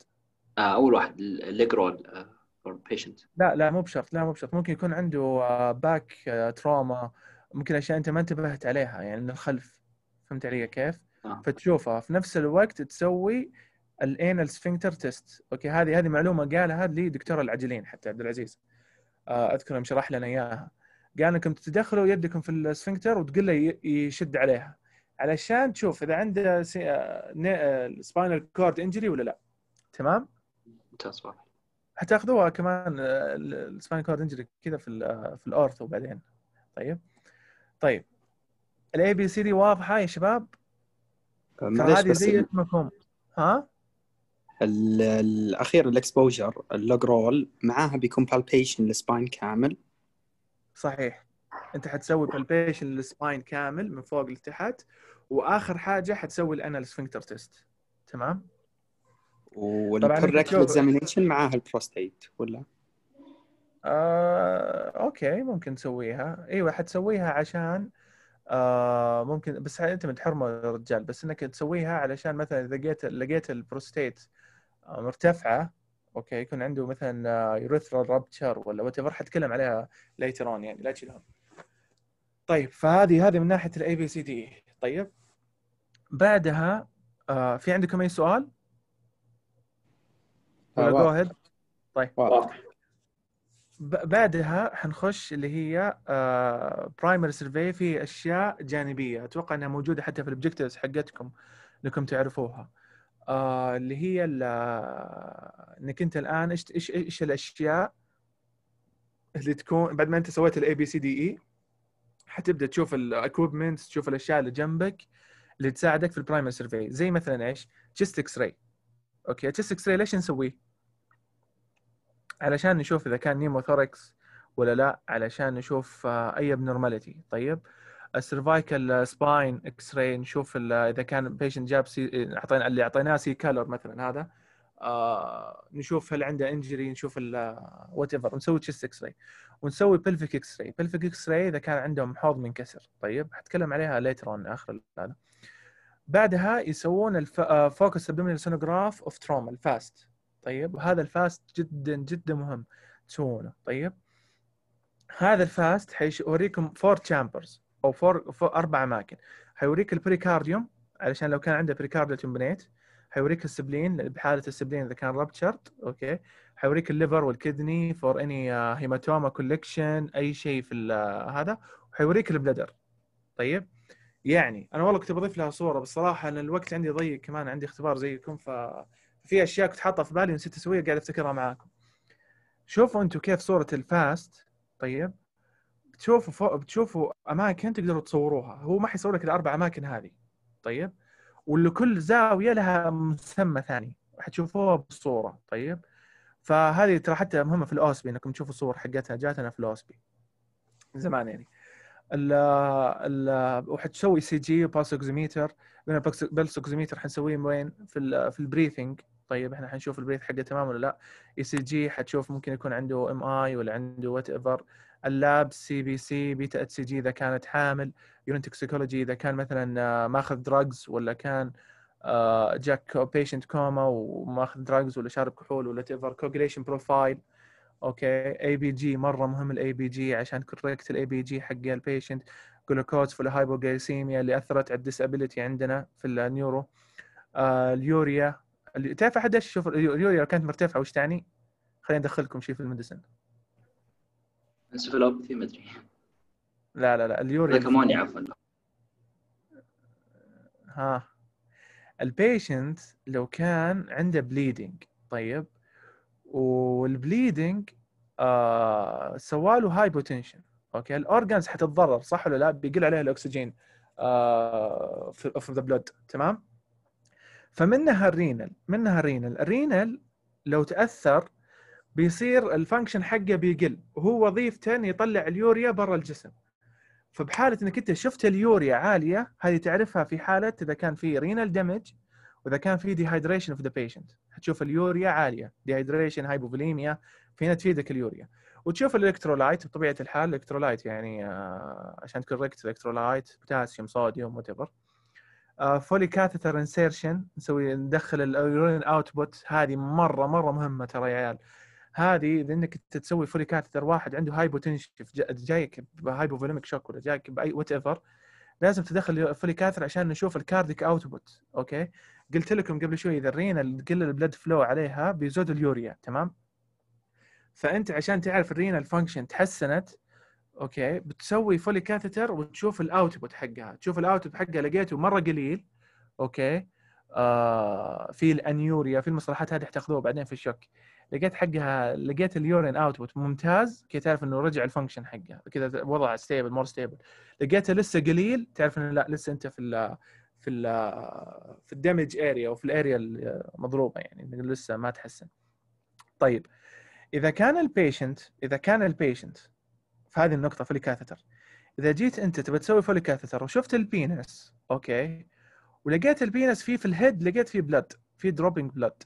آه، اول واحد الليج رول فور بيشنت لا لا مو بشرط لا مو بشرط ممكن يكون عنده باك تروما ممكن اشياء انت ما انتبهت عليها يعني من الخلف فهمت علي كيف؟ آه. فتشوفها في نفس الوقت تسوي الانال سفنكتر تيست اوكي هذه هذه معلومه قالها لي دكتور العجلين حتى عبد العزيز اذكر يوم شرح لنا اياها قال انكم تدخلوا يدكم في السفنكتر وتقول له يشد عليها علشان تشوف اذا عنده سباينال كورد انجري ولا لا تمام؟ ممتاز حتاخذوها كمان السباينال كورد انجري كذا في آه، في الاورثو بعدين طيب طيب الاي بي سي دي واضحه يا شباب؟ آه، هذه زي اسمكم ها؟ الاخير الاكسبوجر اللوج رول معاها بيكون بالبيشن للسباين كامل صحيح انت حتسوي بالبيشن للسباين كامل من فوق لتحت واخر حاجه حتسوي الانال سفنكتر تيست تمام والكوركت اكزامينشن معاها البروستيت ولا آه، اوكي ممكن تسويها ايوه حتسويها عشان آه، ممكن بس انت حرمه يا رجال بس انك تسويها علشان مثلا اذا لقيت لقيت البروستيت آه، مرتفعه اوكي يكون عنده مثلا يوريثرال آه، رابتشر ولا وات ايفر حتكلم عليها ليتر يعني لا تشيل هم طيب فهذه هذه من ناحيه الاي بي سي دي طيب بعدها آه في عندكم اي سؤال؟ جو اهيد طيب واضح بعدها حنخش اللي هي برايمري آه، سيرفي في اشياء جانبيه اتوقع انها موجوده حتى في الاوبجكتيفز حقتكم انكم تعرفوها آه، اللي هي آه، انك انت الان ايش ايش ايش الاشياء اللي تكون بعد ما انت سويت الاي بي سي دي اي حتبدا تشوف الاكويبمنت تشوف الاشياء اللي جنبك اللي تساعدك في البرايمر سيرفي زي مثلا ايش؟ تشست اكس راي اوكي تشست اكس راي ليش نسويه؟ علشان نشوف اذا كان نيموثوركس ولا لا علشان نشوف آه، اي ابنورماليتي طيب السيرفايكال سباين اكس راي نشوف اذا كان بيشنت جاب سي اعطينا اللي اعطيناه سي كالور مثلا هذا آه نشوف هل عنده انجري نشوف وات ايفر نسوي تشيست اكس راي ونسوي بلفيك اكس راي بلفيك اكس راي اذا كان عندهم حوض منكسر طيب حتكلم عليها ليتر اخر هذا بعدها يسوون الفوكس ابدومينال سونوجراف اوف تروما الفاست طيب وهذا الفاست جدا جدا مهم تسوونه طيب هذا الفاست حيوريكم فور تشامبرز او فور, فور اربع اماكن حيوريك البريكارديوم علشان لو كان عنده بريكارديال تمبنيت حيوريك السبلين بحاله السبلين اذا كان رابتشرد اوكي حيوريك الليفر والكدني فور اني هيماتوما كولكشن اي شيء في آه، هذا وحيوريك البلدر طيب يعني انا والله كنت بضيف لها صوره صراحه لان الوقت عندي ضيق كمان عندي اختبار زيكم ففي اشياء كنت حاطها في بالي ونسيت اسويها قاعد افتكرها معاكم شوفوا انتم كيف صوره الفاست طيب بتشوفوا فوق بتشوفوا اماكن تقدروا تصوروها هو ما حيصور لك الاربع اماكن هذه طيب واللي كل زاويه لها مسمى ثاني حتشوفوها بالصوره طيب فهذه ترى حتى مهمه في الاوسبي انكم تشوفوا الصور حقتها جاتنا في الاوسبي زمان يعني ال ال وحتسوي سي جي وباس اوكزيميتر بلس اوكزيميتر حنسويه وين؟ في الـ في البريثنج طيب احنا حنشوف البريث حقه تمام ولا لا اي سي جي حتشوف ممكن يكون عنده ام اي ولا عنده وات ايفر اللاب سي بي سي بيتا اتش جي اذا كانت حامل يورين توكسيكولوجي اذا كان مثلا آه، ماخذ دراجز ولا كان جاك بيشنت كوما وماخذ دراجز ولا شارب كحول ولا تيفر كوجليشن بروفايل اوكي اي بي جي مره مهم الاي بي جي عشان كوريكت الاي بي جي حق البيشنت جلوكوز فول هايبوغليسيميا اللي اثرت على الديسابيلتي عندنا في النيورو آه، اليوريا تعرف احد ايش اليوريا كانت مرتفعه وش تعني؟ خليني ادخلكم شيء في المدسن انسفالوباثي ما ادري لا لا لا اليوريا كمان عفوا ها البيشنت لو كان عنده بليدنج طيب والبليدنج آه سواله هاي بوتنشن اوكي الاورجنز حتتضرر صح ولا لا بيقل عليها الاكسجين آه في ذا بلود تمام فمنها الرينال منها الرينال الرينال لو تاثر بيصير الفانكشن حقه بيقل وهو وظيفته انه يطلع اليوريا برا الجسم فبحاله انك انت شفت اليوريا عاليه هذه تعرفها في حاله اذا كان في رينال دامج واذا كان في ديهايدريشن اوف ذا بيشنت حتشوف اليوريا عاليه ديهايدريشن هايبوفوليميا فينا تفيدك اليوريا وتشوف الالكترولايت بطبيعه الحال الالكترولايت يعني آه، عشان تكوركت الالكترولايت بوتاسيوم صوديوم وات ايفر فولي كاثيتر انسيرشن نسوي ندخل الاورين اوتبوت هذه مره مره مهمه ترى يا عيال هذه لانك انك تسوي فولي كاتتر واحد عنده هاي بوتنشف جايك فوليميك شوك ولا جايك باي وات ايفر لازم تدخل فولي كاتر عشان نشوف الكارديك اوتبوت اوكي قلت لكم قبل شوي اذا الرينا تقل البلد فلو عليها بيزود اليوريا تمام فانت عشان تعرف الرينا الفانكشن تحسنت اوكي بتسوي فولي كاتتر وتشوف الاوتبوت حقها تشوف الاوتبوت حقها لقيته مره قليل اوكي آه في الانيوريا في المصطلحات هذه حتاخذوها بعدين في الشوك لقيت حقها لقيت اليورين اوتبوت ممتاز كذا تعرف انه رجع الفانكشن حقها كذا وضع ستيبل مور ستيبل لقيتها لسه قليل تعرف انه لا لسه انت في الـ في الـ في الدمج اريا وفي الاريا المضروبه يعني لسه ما تحسن طيب اذا كان البيشنت اذا كان البيشنت في هذه النقطه في الكاثتر اذا جيت انت تبي تسوي فولي كاثتر وشفت البينس اوكي ولقيت البينس فيه في الهيد لقيت فيه بلد في دروبينج بلد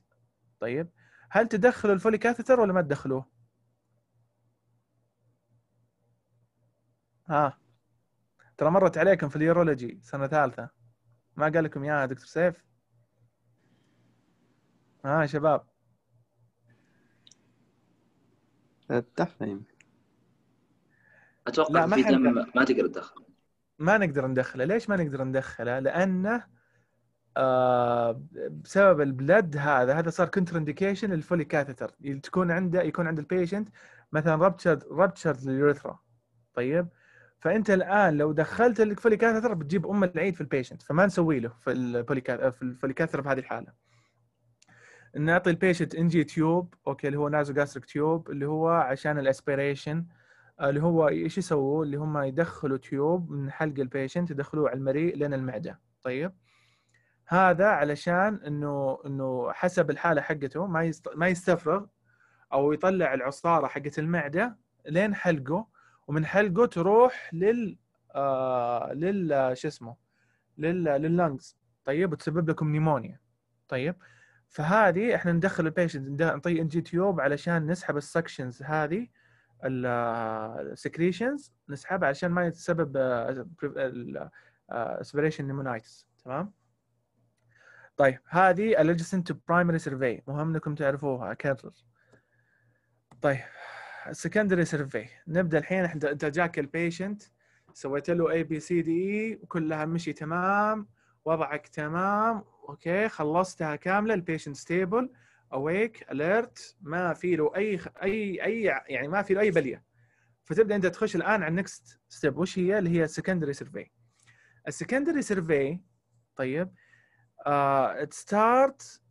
طيب هل تدخلوا الفولي كاثتر ولا ما تدخلوه؟ ها ترى مرت عليكم في اليورولوجي سنه ثالثه ما قال لكم يا دكتور سيف؟ ها آه شباب تدخل يمكن اتوقع لا ما في دم ما تقدر تدخله ما نقدر ندخله ليش ما نقدر ندخله لانه آه، بسبب البلد هذا هذا صار كونتر انديكيشن للفولي كاثيتر تكون عنده يكون عند البيشنت مثلا ربتشر ربتشر لليوريثرا طيب فانت الان لو دخلت الفولي كاثيتر بتجيب ام العيد في البيشنت فما نسوي له في الفولي في الفولي كاثيتر في هذه الحاله نعطي البيشنت ان جي تيوب اوكي اللي هو نازو جاستريك تيوب اللي هو عشان الاسبيريشن آه، اللي هو ايش يسووا اللي هم يدخلوا تيوب من حلق البيشنت يدخلوه على المريء لين المعده طيب هذا علشان انه انه حسب الحاله حقته ما يست... ما يستفرغ او يطلع العصاره حقت المعده لين حلقه ومن حلقه تروح لل آه لل شو اسمه لل لللنجز طيب وتسبب لكم نيمونيا طيب فهذه احنا ندخل البيشنت ان جي تيوب علشان نسحب السكشنز هذه السكريشنز آه، نسحبها علشان ما يتسبب اسبريشن آه، نيمونايتس آه، تمام طيب هذه الادجسنت تو برايمري سيرفي مهم انكم تعرفوها اكرر طيب السكندري سيرفي نبدا الحين انت جاك البيشنت سويت له اي بي سي دي اي e، وكلها مشي تمام وضعك تمام اوكي خلصتها كامله البيشنت ستيبل اويك اليرت ما في له اي اي اي يعني ما في له اي بليه فتبدا انت تخش الان على النكست ستيب وش هي اللي هي السكندري سيرفي السكندري سيرفي طيب ستارت آه،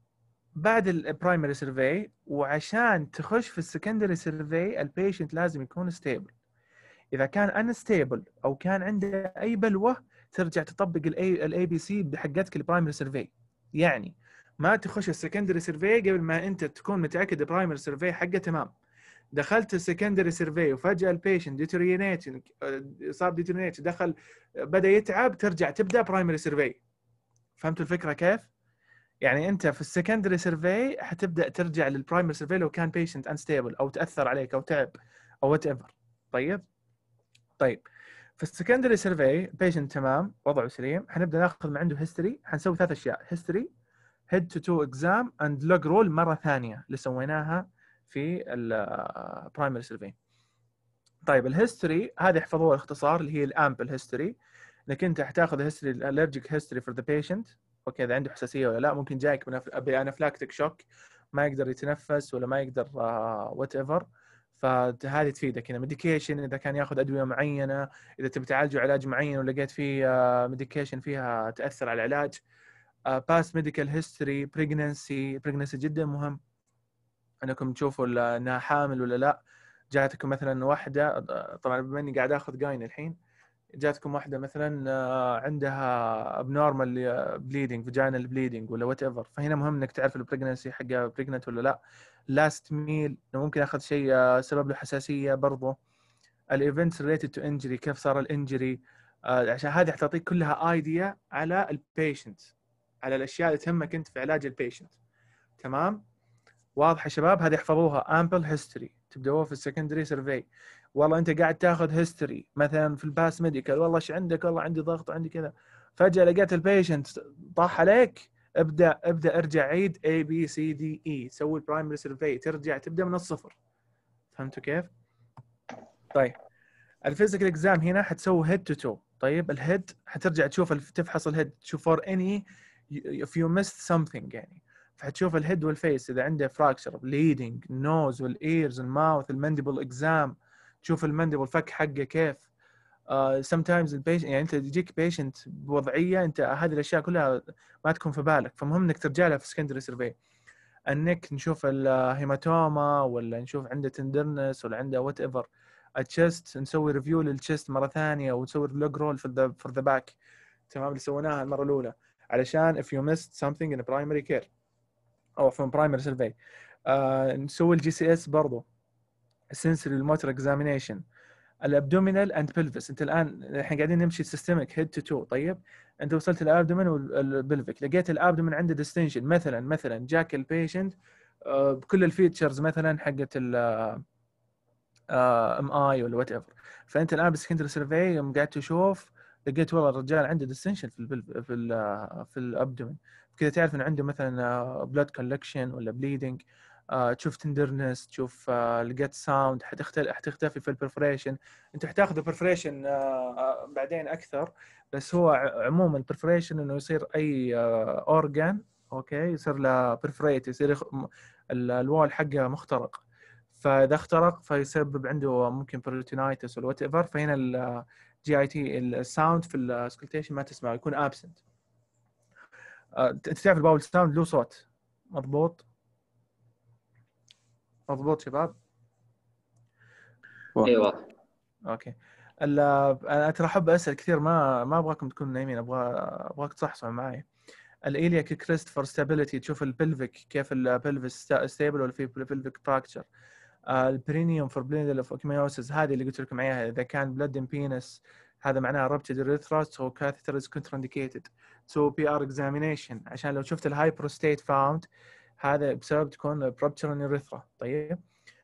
بعد البرايمري سيرفي وعشان تخش في السكندري سيرفي البيشنت لازم يكون ستيبل اذا كان انستيبل او كان عنده اي بلوه ترجع تطبق الاي بي سي بحقتك البرايمري سيرفي يعني ما تخش السكندري سيرفي قبل ما انت تكون متاكد البرايمري سيرفي حقه تمام دخلت السكندري سيرفي وفجاه البيشنت ديتيرينيت آه، صار ديتيرينيت دخل بدا يتعب ترجع تبدا برايمري سيرفي فهمت الفكره كيف؟ يعني انت في السكندري سيرفي حتبدا ترجع للبرايمري سيرفي لو كان بيشنت انستيبل او تاثر عليك او تعب او وات ايفر طيب؟ طيب في السكندري سيرفي بيشنت تمام وضعه سليم حنبدا ناخذ من عنده هيستوري حنسوي ثلاث اشياء هيستوري هيد تو تو اكزام اند لوج رول مره ثانيه اللي سويناها في البرايمري آه، سيرفي طيب الهيستوري هذه احفظوها الاختصار اللي هي الامبل هيستوري انك انت حتاخذ هيستوري الالرجيك هيستوري فور ذا بيشنت اوكي اذا عنده حساسيه ولا لا ممكن جايك بانافلاكتيك شوك ما يقدر يتنفس ولا ما يقدر وات آه، ايفر فهذه تفيدك هنا يعني ميديكيشن اذا كان ياخذ ادويه معينه اذا تبي تعالجه علاج معين ولقيت فيه ميديكيشن آه، فيها تاثر على العلاج باست ميديكال هيستوري بريجننسي بريجننسي جدا مهم انكم تشوفوا انها حامل ولا لا جاتكم مثلا واحده آه، طبعا بما اني قاعد اخذ جاين الحين جاتكم واحده مثلا آه، عندها ابنورمال آه، بليدنج vaginal بليدنج ولا وات ايفر فهنا مهم انك تعرف البريجنسي حقها بريجنت ولا لا لاست ميل ممكن اخذ شيء آه، سبب له حساسيه برضه الايفنتس ريليتد تو انجري كيف صار الانجري عشان هذه حتعطيك كلها ايديا على البيشنت على الاشياء اللي تهمك انت في علاج البيشنت تمام واضحه شباب هذه احفظوها امبل هيستوري تبدأوها في السكندري سيرفي والله انت قاعد تاخذ هيستوري مثلا في الباس ميديكال والله ايش عندك والله عندي ضغط عندي كذا فجاه لقيت البيشنت طاح عليك ابدا ابدا ارجع عيد اي بي سي دي اي سوي برايمري سيرفي ترجع تبدا من الصفر فهمتوا كيف؟ طيب الفيزيكال اكزام هنا حتسوي هيد تو تو طيب الهيد حترجع تشوف تفحص الهيد تشوف فور اني if you missed something يعني فحتشوف الهيد والفيس اذا عنده فراكشر بليدنج نوز والايرز والماوث المندبل اكزام تشوف المندبل فك حقه كيف سم تايمز البيشنت يعني انت يجيك بيشنت بوضعيه انت هذه الاشياء كلها ما تكون في بالك فمهم انك ترجع لها في سكندري سيرفي انك نشوف الهيماتوما ولا نشوف عنده تندرنس ولا عنده وات ايفر التشست نسوي ريفيو للتشست مره ثانيه ونسوي لوج رول فور ذا باك تمام اللي سويناها المره الاولى علشان if you missed something in primary care او from primary survey آه نسوي الجي سي اس برضه sensory motor examination الابدومينال اند بلفس انت الان الحين قاعدين نمشي سيستمك هيد تو تو طيب انت وصلت الابدومين والبلفك لقيت الابدومين عنده ديستنشن مثلا مثلا جاك البيشنت آه، بكل الفيتشرز مثلا حقت ال ام آه، اي آه، ولا وات ايفر فانت الان بالسكندري سيرفي يوم قاعد تشوف لقيت والله الرجال عنده ديستنشن في البلف في الـ في الابدومين كذا تعرف انه عنده مثلا بلود كولكشن ولا بليدنج آه، تشوف تندرنس تشوف آه، الجت ساوند حتختل حتختفي في البرفريشن انت حتاخذ البرفريشن آه، بعدين اكثر بس هو عموما البرفريشن انه يصير اي اورجان اوكي يصير له برفريت يصير الوول الوال حقه مخترق فاذا اخترق فيسبب عنده ممكن بروتينايتس ولا وات ايفر فهنا الجي اي تي الساوند في الاسكلتيشن ما تسمعه يكون ابسنت انت تعرف الباول ساوند له صوت مضبوط مضبوط شباب اي إيوه. واضح اوكي انا ترى احب اسال كثير ما ما ابغاكم تكونوا نايمين ابغى ابغاك تصحصحوا معي الالياك كريست فور ستابيليتي تشوف البلفيك كيف البلفيس ستيبل ولا في بلفيك فراكتشر البرينيوم فور بليدل اوف اوكيميوسيس هذه اللي قلت لكم اياها اذا كان بلاد ان بينس هذا معناه ربطة الريثراس او كاثيتر از انديكيتد سو بي ار اكزامينيشن عشان لو شفت الهايبروستيت فاوند هذا بسبب تكون برابتشر اليوريثرا طيب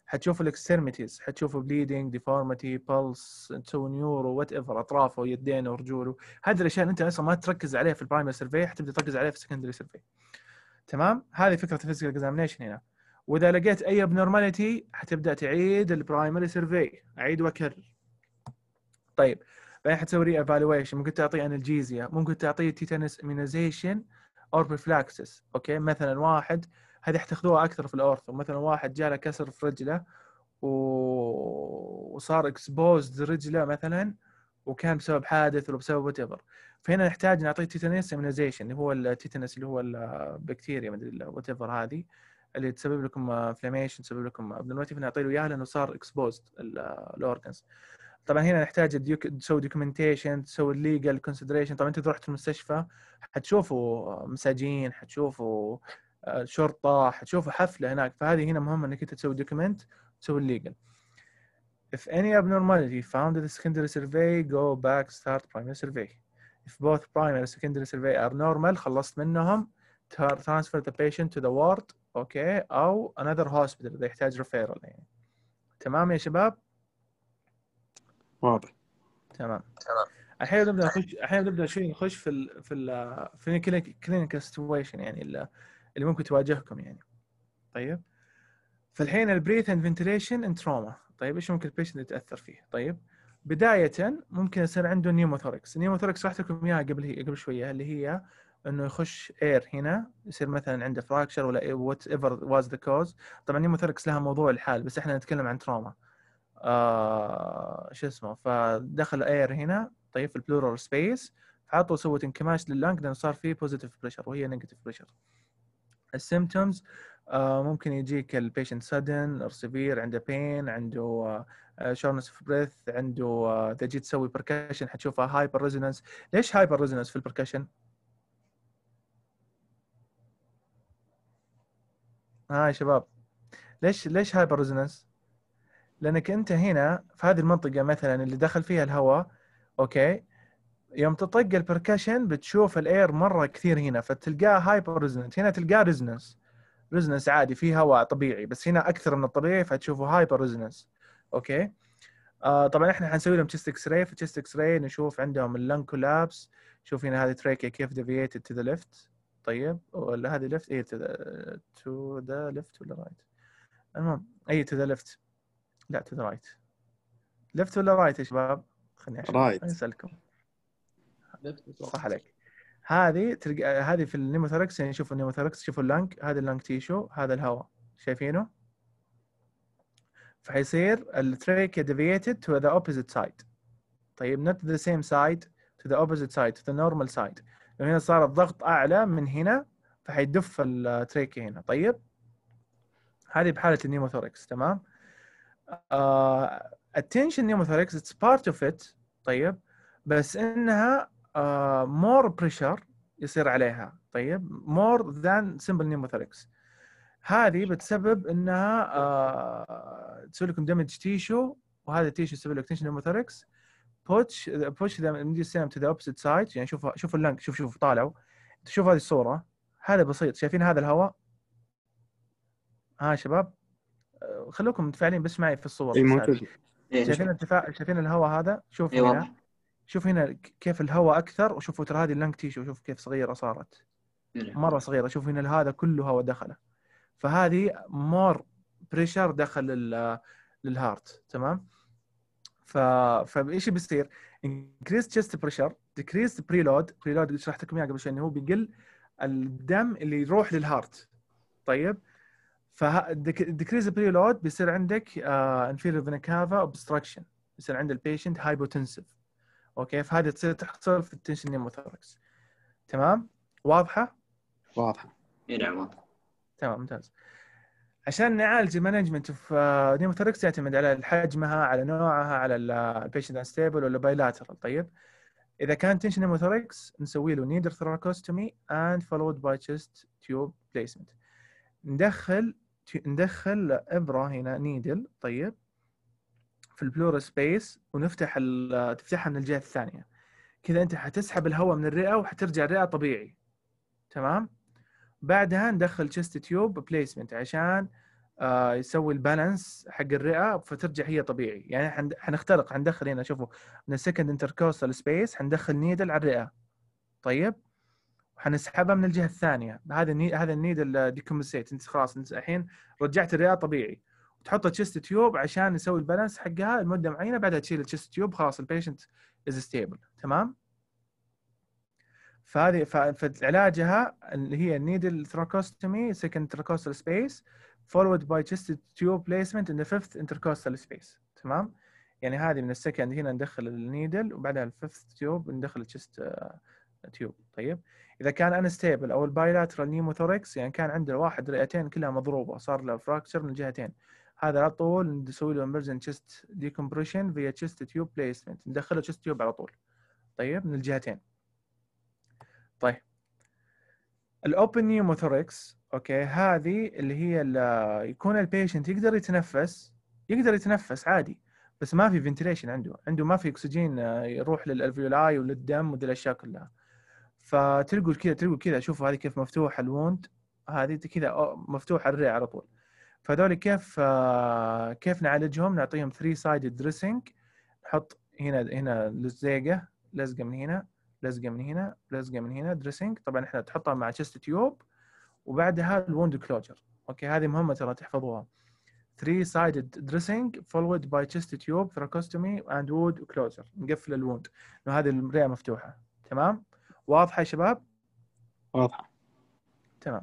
حتشوف الاكسترميتيز حتشوف بليدنج ديفورميتي بلس تسوي نيورو وات ايفر اطرافه يدينه رجوله هذه الاشياء انت اصلا ما تركز عليها في البرايمري سيرفي حتبدا تركز عليها في السكندري سيرفي تمام هذه فكره الفيزيكال اكزامينشن هنا واذا لقيت اي ابنورماليتي حتبدا تعيد البرايمري سيرفي اعيد واكرر طيب بعدين حتسوي ري ايفالويشن ممكن تعطيه انالجيزيا ممكن تعطيه تيتانس اميونيزيشن اور اوكي مثلا واحد هذه حتاخذوها اكثر في الاورثو مثلا واحد جاله كسر في رجله و... وصار اكسبوزد رجله مثلا وكان بسبب حادث ولا بسبب وات ايفر فهنا نحتاج نعطيه تيتانيس اميونيزيشن اللي هو التيتانيس اللي هو البكتيريا ما ادري وات ايفر هذه اللي تسبب لكم انفلاميشن تسبب لكم ابنورماليتي فنعطي له اياها لانه صار اكسبوزد الاورجنز طبعا هنا نحتاج الديوك... تسوي دوكيومنتيشن تسوي الليجل كونسيدريشن طبعا انت اذا رحت المستشفى حتشوفوا مساجين حتشوفوا آه، شرطه حتشوفوا حفله هناك فهذه هنا مهمه انك انت تسوي دوكيمنت تسوي الليجل If any abnormality found in the secondary survey, go back, start primary survey. If both primary and secondary survey are normal, خلصت منهم, transfer the patient to the ward, okay, أو another hospital إذا يحتاج referral يعني. تمام يا شباب؟ واضح تمام الحين نبدا نخش الحين نبدا شوي نخش في الـ في الـ في الكلينيكال سيتويشن يعني اللي ممكن تواجهكم يعني طيب فالحين البريث اند فنتليشن اند تروما طيب ايش ممكن البيشنت يتاثر فيه طيب بدايه ممكن يصير عنده نيموثوركس النيوموثوركس شرحت لكم اياها قبل قبل شويه اللي هي انه يخش اير هنا يصير مثلا عنده فراكشر ولا وات ايفر واز ذا كوز طبعا نيموثوركس لها موضوع الحال بس احنا نتكلم عن تروما آه، شو اسمه فدخل اير هنا طيب في البلورال سبيس فعطوا سوت انكماش لللنج لانه صار فيه بوزيتيف بريشر وهي نيجاتيف بريشر السيمتومز آه ممكن يجيك البيشنت سدن سيفير عنده بين عنده شورنس اوف بريث عنده آه، اذا جيت تسوي بركشن حتشوفها هايبر ريزونانس ليش هايبر ريزونانس في البركشن؟ هاي آه شباب ليش ليش هايبر ريزونانس؟ لانك انت هنا في هذه المنطقه مثلا اللي دخل فيها الهواء اوكي يوم تطق البركشن بتشوف الاير مره كثير هنا فتلقاه هايبر ريزنس هنا تلقاه ريزنس ريزنس عادي في هواء طبيعي بس هنا اكثر من الطبيعي فتشوفه هايبر ريزنس اوكي آه طبعا احنا حنسوي لهم تشيست اكس راي في تشيست اكس راي نشوف عندهم اللنج كولابس شوف هنا هذه تريكيا كيف ديفييتد تو ذا ليفت طيب ولا هذه ليفت اي تو ذا ليفت ولا رايت المهم اي تو ذا ليفت لا تو ذا رايت ليفت ولا رايت يا شباب؟ خليني اشوف رايت اسالكم صح عليك هذه تلقى هذه في النيموثوركس يعني شوفوا النيموثوركس شوفوا اللانك هذا اللانك تيشو هذا الهواء شايفينه؟ فحيصير التريك deviated to the opposite side طيب not the same side to the opposite side to the normal side لو هنا صار الضغط اعلى من هنا فحيدف التريك هنا طيب هذه بحاله النيموثوركس تمام اتنشن نيوموثوركس اتس بارت اوف ات طيب بس انها مور uh, بريشر يصير عليها طيب مور ذان سمبل نيوموثوركس هذه بتسبب انها uh, تسوي لكم دمج تيشو وهذا تيشو يسبب لك تنشن نيوموثوركس بوتش بوش ذا ميديسيم تو ذا اوبسيت سايد يعني شوف شوف اللنك شوف شوف طالعوا شوف هذه الصوره هذا بسيط شايفين هذا الهواء ها شباب خلوكم متفاعلين بس معي في الصور اي موجود إيه، شايفين التفاعل شايفين الهواء هذا شوف إيه، هنا شوف هنا كيف الهواء اكثر وشوفوا ترى هذه اللانك تيشو شوف كيف صغيره صارت إيه. مره صغيره شوف هنا هذا كله هواء دخله فهذه مور بريشر دخل للهارت تمام ف فايش بيصير؟ increased chest بريشر decreased بريلود بريلود شرحت لكم اياه قبل شوي انه هو بيقل الدم اللي يروح للهارت طيب فالديكريز لود بيصير عندك آه، انفيريو فينا كافا اوبستراكشن بيصير عند البيشنت هايبوتنسيف اوكي فهذه تصير تحصل في التنشن نيموثوركس تمام واضحه؟ واضحه اي نعم واضحه تمام ممتاز عشان نعالج المانجمنت في نيموثوركس يعتمد على حجمها على نوعها على البيشنت انستيبل ولا بايلاترال طيب اذا كان تنشن نيموثوركس نسوي له نيدر ثراكوستومي اند فولود باي تشست تيوب بليسمنت ندخل ندخل ابره هنا نيدل طيب في البلور سبيس ونفتح تفتحها من الجهه الثانيه كذا انت حتسحب الهواء من الرئه وحترجع الرئه طبيعي تمام بعدها ندخل تشست تيوب بليسمنت عشان آه يسوي البالانس حق الرئه فترجع هي طبيعي يعني حنخترق حندخل هنا شوفوا من السكند انتركوستال سبيس حندخل نيدل على الرئه طيب حنسحبها من الجهه الثانيه هذا الني... هذا النيد الديكومسيت انت خلاص انت الحين رجعت الرياض طبيعي وتحط تشيست تيوب عشان نسوي البالانس حقها لمده معينه بعدها تشيل التشيست تيوب خلاص البيشنت از ستيبل تمام فهذه فعلاجها اللي هي النيدل ثراكوستومي سكند تراكوستال سبيس فورورد باي تشيست تيوب بليسمنت ان ذا فيفث انتركوستال سبيس تمام يعني هذه من السكند هنا ندخل النيدل وبعدها الفيفث تيوب ندخل التشيست تيوب طيب اذا كان انستيبل او البايلاترال نيموثوركس يعني كان عنده واحد رئتين كلها مضروبه صار له فراكشر من الجهتين هذا على طول نسوي له امرجن تشست ديكمبريشن فيا تشست تيوب بليسمنت ندخله تشست تيوب على طول طيب من الجهتين طيب الاوبن نيموثوركس اوكي هذه اللي هي اللي يكون البيشنت يقدر يتنفس يقدر يتنفس عادي بس ما في فنتليشن عنده عنده ما في اكسجين آه، يروح للالفيولاي وللدم وذي الاشياء كلها فتلقوا كذا تلقوا كذا شوفوا هذه كيف مفتوح الوند هذه كذا مفتوح الري على طول فهذول كيف آه، كيف نعالجهم نعطيهم 3 سايد دريسنج نحط هنا هنا لزيقه لزقه من هنا لزقه من هنا لزقه من هنا دريسنج طبعا احنا تحطها مع تشست تيوب وبعدها الوند كلوجر اوكي هذه مهمه ترى تحفظوها 3 سايد دريسنج فولويد باي تشست تيوب ثراكوستومي اند وود كلوجر نقفل الوند هذه الرئه مفتوحه تمام واضحه يا شباب؟ واضحه تمام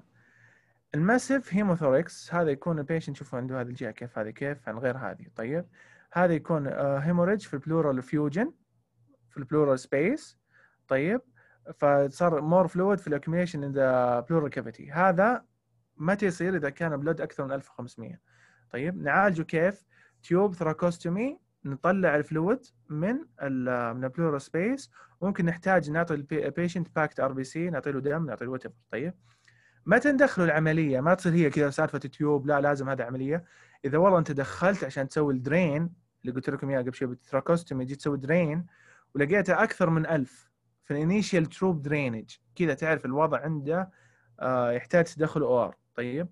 الماسيف هيموثوركس هذا يكون البيشنت شوفوا عنده هذه الجهه كيف هذه كيف عن غير هذه طيب هذا يكون هيموريج آه، في البلورال فيوجن في البلورال سبيس طيب فصار مور فلويد في الاكيميشن ان ذا بلورال كافيتي هذا متى يصير اذا كان بلود اكثر من 1500 طيب نعالجه كيف؟ تيوب ثراكوستومي نطلع الفلويد من الـ من البلورال سبيس ممكن نحتاج نعطي البيشنت باكت ار بي سي نعطي له دم نعطي له وات طيب ما تندخلوا العمليه ما تصير هي كذا سالفه تيوب لا لازم هذا عمليه اذا والله انت دخلت عشان تسوي الدرين اللي قلت لكم اياه قبل شوي بالتراكوستومي جيت تسوي درين ولقيته اكثر من ألف في الانيشال تروب درينج كذا تعرف الوضع عنده آه، يحتاج تدخل او ار طيب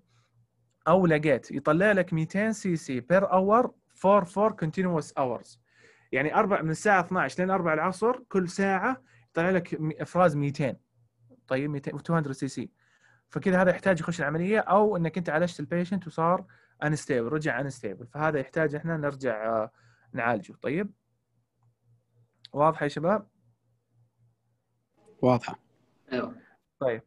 او لقيت يطلع لك 200 سي سي بير اور فور فور كونتينوس اورز يعني اربع من الساعه 12 لين 4 العصر كل ساعه يطلع لك افراز 200 طيب 200 200 سي سي فكذا هذا يحتاج يخش العمليه او انك انت عالجت البيشنت وصار انستيبل رجع انستيبل فهذا يحتاج احنا نرجع آه، نعالجه طيب واضحه يا شباب؟ واضحه ايوه طيب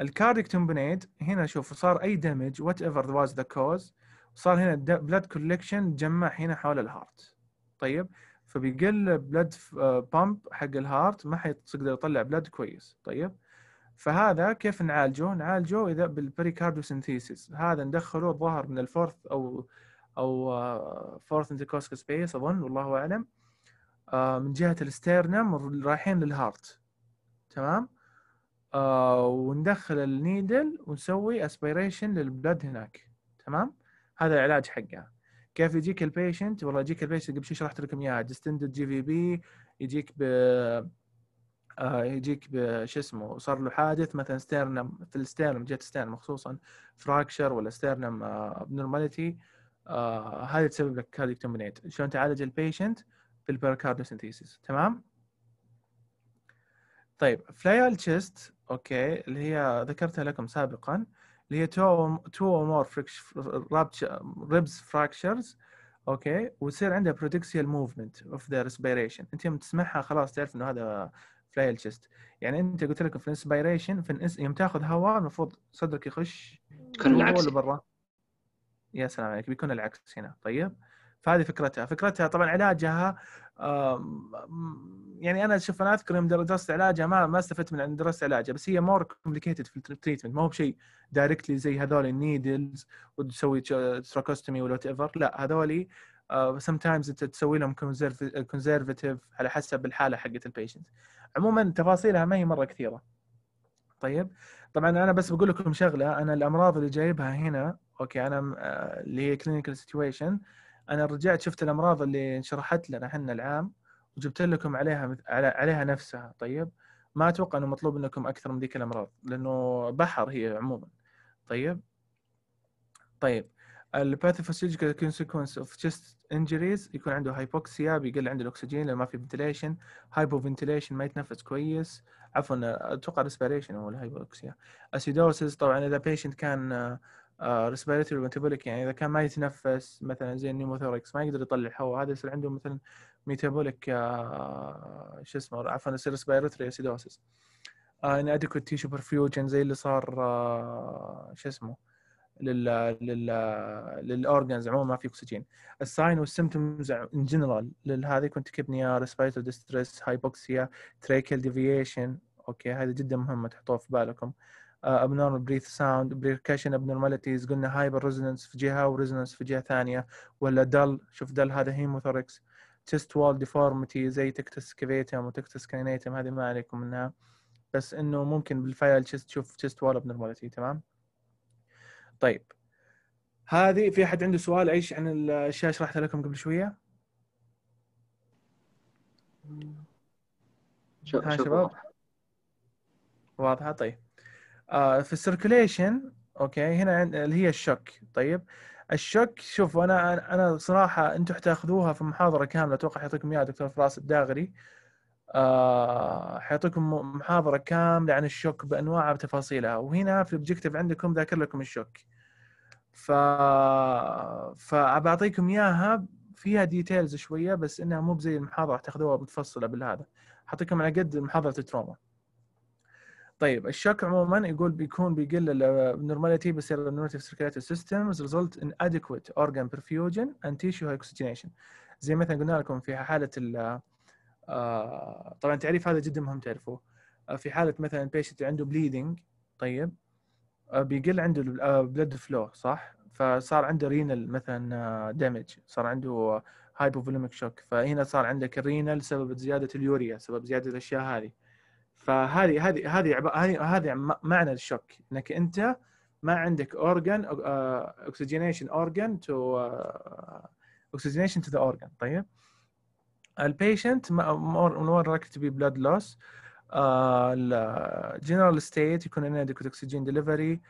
الكارديك تومبنيد هنا شوف صار اي دمج وات ايفر واز ذا كوز صار هنا بلاد كولكشن جمع هنا حول الهارت طيب فبيقل بلاد آه، بامب حق الهارت ما حيقدر يطلع بلاد كويس طيب فهذا كيف نعالجه؟ نعالجه اذا بالبريكاردو سنتيسيس هذا ندخله الظاهر من الفورث او او فورث انتيكوسكال سبيس اظن والله اعلم آه، من جهه الاستيرنم رايحين للهارت تمام آه، وندخل النيدل ونسوي اسبيريشن للبلد هناك تمام هذا العلاج حقها كيف يجيك البيشنت والله يجيك البيشنت قبل شوي شرحت لكم اياها ديستندد جي في بي يجيك ب آه، يجيك شو اسمه صار له حادث مثلا ستيرنم في الستيرنم جت ستيرنم خصوصا فراكشر ولا ستيرنم ابنورماليتي آه، آه، هذه تسبب لك كارديك تومينيت شلون تعالج البيشنت بالبركاردو سنتيسيس تمام طيب فلايال تشيست اوكي اللي هي ذكرتها لكم سابقا اللي هي تو تو مور ريبس فراكشرز اوكي وتصير عندها بروتكسيال موفمنت اوف ذا ريسبيريشن انت يوم تسمعها خلاص تعرف انه هذا فلايل تشست يعني انت قلت لك في الانسبيريشن في يوم تاخذ هواء المفروض صدرك يخش يكون العكس برا يا سلام عليك بيكون العكس هنا طيب فهذه فكرتها فكرتها طبعا علاجها يعني انا شوف انا اذكر يوم درست علاجها ما ما استفدت من عند درست علاجها بس هي مور كومبليكيتد في التريتمنت ما هو بشيء دايركتلي زي هذول النيدلز وتسوي تراكوستومي ولا وات ايفر لا هذول سم تايمز انت تسوي لهم كونزرفتيف على حسب الحاله حقت البيشنت عموما تفاصيلها ما هي مره كثيره طيب طبعا انا بس بقول لكم شغله انا الامراض اللي جايبها هنا اوكي انا آه، اللي هي كلينيكال سيتويشن انا رجعت شفت الامراض اللي انشرحت لنا احنا العام وجبت لكم عليها عليها نفسها طيب ما اتوقع انه مطلوب منكم اكثر من ذيك الامراض لانه بحر هي عموما طيب طيب الباثوفيسيولوجيكال كونسيكونس اوف تشست انجريز يكون عنده هايبوكسيا بيقل عنده الاكسجين لانه ما في فنتليشن هايبو فنتليشن ما يتنفس كويس عفوا اتوقع ريسبيريشن هو الهايبوكسيا اسيدوسيس طبعا اذا بيشنت كان ريسبيراتوري آه، ميتابوليك يعني اذا كان ما يتنفس مثلا زي النيموثوركس ما يقدر يطلع هواء هذا يصير عنده مثلا ميتابوليك آه، شو اسمه عفوا يصير ريسبيراتوري اسيدوسيس آه، inadequate tissue perfusion زي اللي صار شو اسمه لل لل للاورجنز عموما ما في اكسجين الساين والسيمتومز ان جنرال لهذه كنت كبنيا ريسبيريتوري ديستريس هايبوكسيا تريكل ديفيشن اوكي هذه جدا مهمه تحطوها في بالكم abnormal بريث sound بريكشن abnormalities قلنا hyper resonance في جهه وريزونانس في جهه ثانيه ولا دل شوف دل هذا هيموثوركس chest wall deformity زي تكتس كيفيتم وتكتس كينيتم هذه ما عليكم منها بس انه ممكن بالفايل chest تشوف chest wall abnormality تمام طيب هذه في احد عنده سؤال ايش عن الاشياء شرحتها لكم قبل شويه؟ شوف شباب واضحه طيب آه، في السيركوليشن اوكي هنا اللي هي الشوك طيب الشوك شوف انا انا صراحه انتم حتاخذوها في محاضره كامله اتوقع حيعطيكم اياها دكتور فراس الداغري آه، حيعطيكم محاضره كامله عن الشوك بانواعها بتفاصيلها وهنا في الاوبجيكتيف عندكم ذاكر لكم الشوك ف فبعطيكم اياها فيها ديتيلز شويه بس انها مو زي المحاضره حتاخذوها متفصله بالهذا حاطيكم على قد محاضره التروما طيب الشك عموما يقول بيكون بيقل النورماليتي بيصير abnormality circulatory systems result in adequate organ perfusion and tissue oxygenation زي مثلا قلنا لكم في حاله ال آه، طبعا تعريف هذا جدا مهم تعرفوه آه، في حاله مثلا بيشنت عنده بليدنج طيب آه، بيقل عنده بلد فلو صح فصار عنده رينال مثلا دامج صار عنده هايبوفوليميك شوك فهنا صار عندك الرينال سبب زياده اليوريا سبب زياده الاشياء هذه فهذه هذه هذه هذه هذه معنى الشوك انك انت ما عندك اورجن اوكسجينيشن اورجن تو اوكسجينيشن تو ذا اورجن طيب البيشنت تو تبي بلاد لوس الجنرال ستيت يكون اوكسجين اكسجين دليفري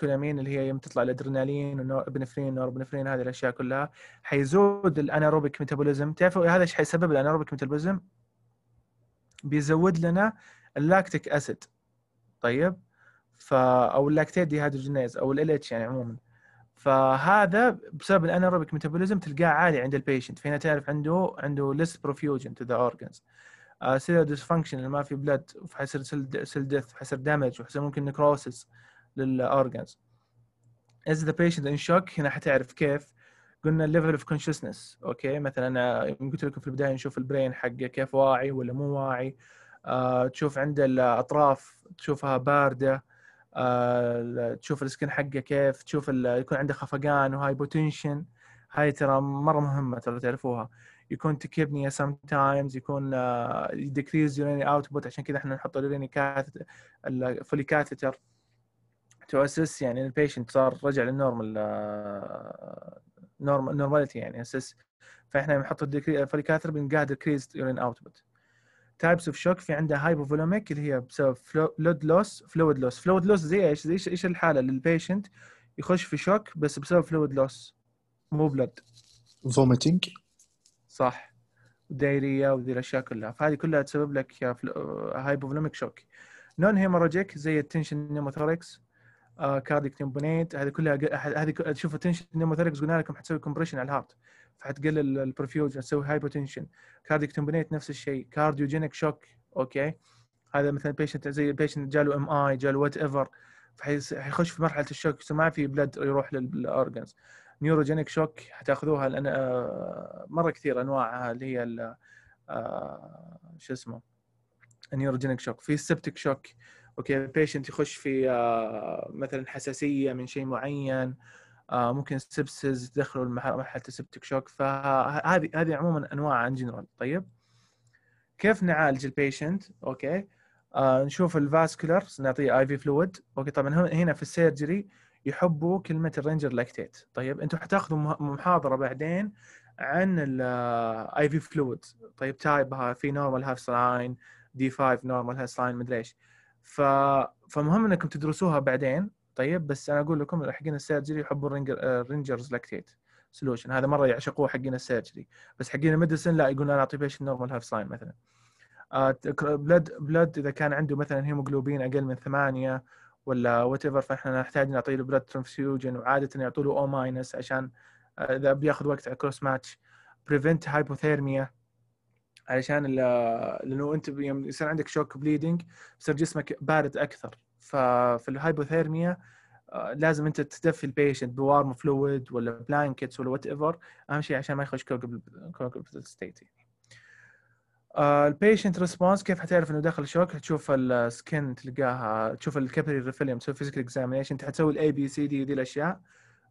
كولامين اللي هي يوم تطلع الادرينالين ونوربنفرين نوربنفرين هذه الاشياء كلها حيزود الاناروبيك ميتابوليزم تعرفوا هذا ايش حيسبب الاناروبيك ميتابوليزم بيزود لنا اللاكتيك اسيد طيب فا او اللاكتيد ديهيدروجينيز او ال اتش يعني عموما فهذا بسبب الانيروبيك ميتابوليزم تلقاه عالي عند البيشنت فهنا تعرف عنده عنده ليس بروفيوجن تو ذا اورجنز سيلر ديسفانكشن ما في بلد فحيصير سيل ديث حيصير دامج وحيصير ممكن نكروسس للاورجنز از ذا بيشنت ان شوك هنا حتعرف كيف قلنا الليفل اوف كونشسنس اوكي مثلا قلت لكم في البدايه نشوف البرين حقه كيف واعي ولا مو واعي آه، تشوف عند الاطراف تشوفها بارده آه، تشوف السكن حقه كيف تشوف يكون عنده خفقان بوتنشن هاي ترى مره مهمه ترى تعرفوها يكون تكبني سم تايمز يكون ديكريز يوريني اوتبوت عشان كذا احنا نحط اليوريني كاث الفولي كاثيتر تو اسس يعني البيشنت صار رجع للنورمال نورماليتي يعني اساس فاحنا بنحط الفوليكاثر بنقاعد الكريز يورين اوتبوت تايبس اوف شوك في عندها هايبوفولوميك اللي هي بسبب فلود لوس فلويد لوس فلويد لوس زي ايش زي ايش الحاله للبيشنت يخش في شوك بس بسبب فلويد لوس مو بلد فوميتنج صح دايرية وذي الاشياء كلها فهذه كلها تسبب لك هايبوفولوميك شوك نون هيموراجيك زي التنشن نيموثوركس آه، كارديك تمبونيت هذه كلها هذه تشوف التنشن نيموثيركس قلنا لكم حتسوي كومبريشن على الهارت فحتقلل البرفيوجن تسوي هايبوتنشن كارديك تمبونيت نفس الشيء كارديوجينيك شوك اوكي هذا مثلا بيشنت زي البيشنت جاله ام اي جاله وات ايفر حيخش في مرحله الشوك ما في بلد يروح للاورجنز نيوروجينيك شوك حتاخذوها لان آه، مره كثير انواعها اللي هي آه، شو اسمه نيوروجينيك شوك في سبتك شوك اوكي البيشنت يخش في آه، مثلا حساسيه من شيء معين آه، ممكن سبسز تدخلوا مرحله السبتك شوك فهذه هذه عموما انواع عن جنرال طيب كيف نعالج البيشنت اوكي آه، نشوف الفاسكولار نعطيه اي في فلويد اوكي طبعا هنا في السيرجري يحبوا كلمه الرينجر لاكتيت طيب انتم حتاخذوا محاضره بعدين عن الاي طيب، في فلويد طيب تايبها في نورمال هاف سلاين دي 5 نورمال هاف سلاين مدري ايش ف... فمهم انكم تدرسوها بعدين طيب بس انا اقول لكم حقين السيرجري يحبوا الرينجرز آه، لاكتيت سولوشن هذا مره يعشقوه حقين السيرجري بس حقين الميديسن لا يقولون انا اعطي بيشن نورمال هاف ساين مثلا بلد آه، بلد اذا كان عنده مثلا هيموجلوبين اقل من ثمانية ولا وات ايفر فاحنا نحتاج نعطي له بلد ترانفيوجن وعاده يعطوا له او ماينس عشان آه، اذا بياخذ وقت على كروس ماتش بريفنت هايبوثيرميا علشان لانه انت يوم يصير عندك شوك بليدنج يصير جسمك بارد اكثر ففي الهايبوثيرميا آه، لازم انت تدفي البيشنت بوارم فلويد ولا بلانكتس ولا وات ايفر اهم شيء عشان ما يخش كوكب ستيت البيشنت ريسبونس كيف حتعرف انه دخل شوك حتشوف السكن تلقاها تشوف الكابري ريفيليوم تسوي فيزيكال اكزامينشن حتسوي الاي بي سي دي ذي الاشياء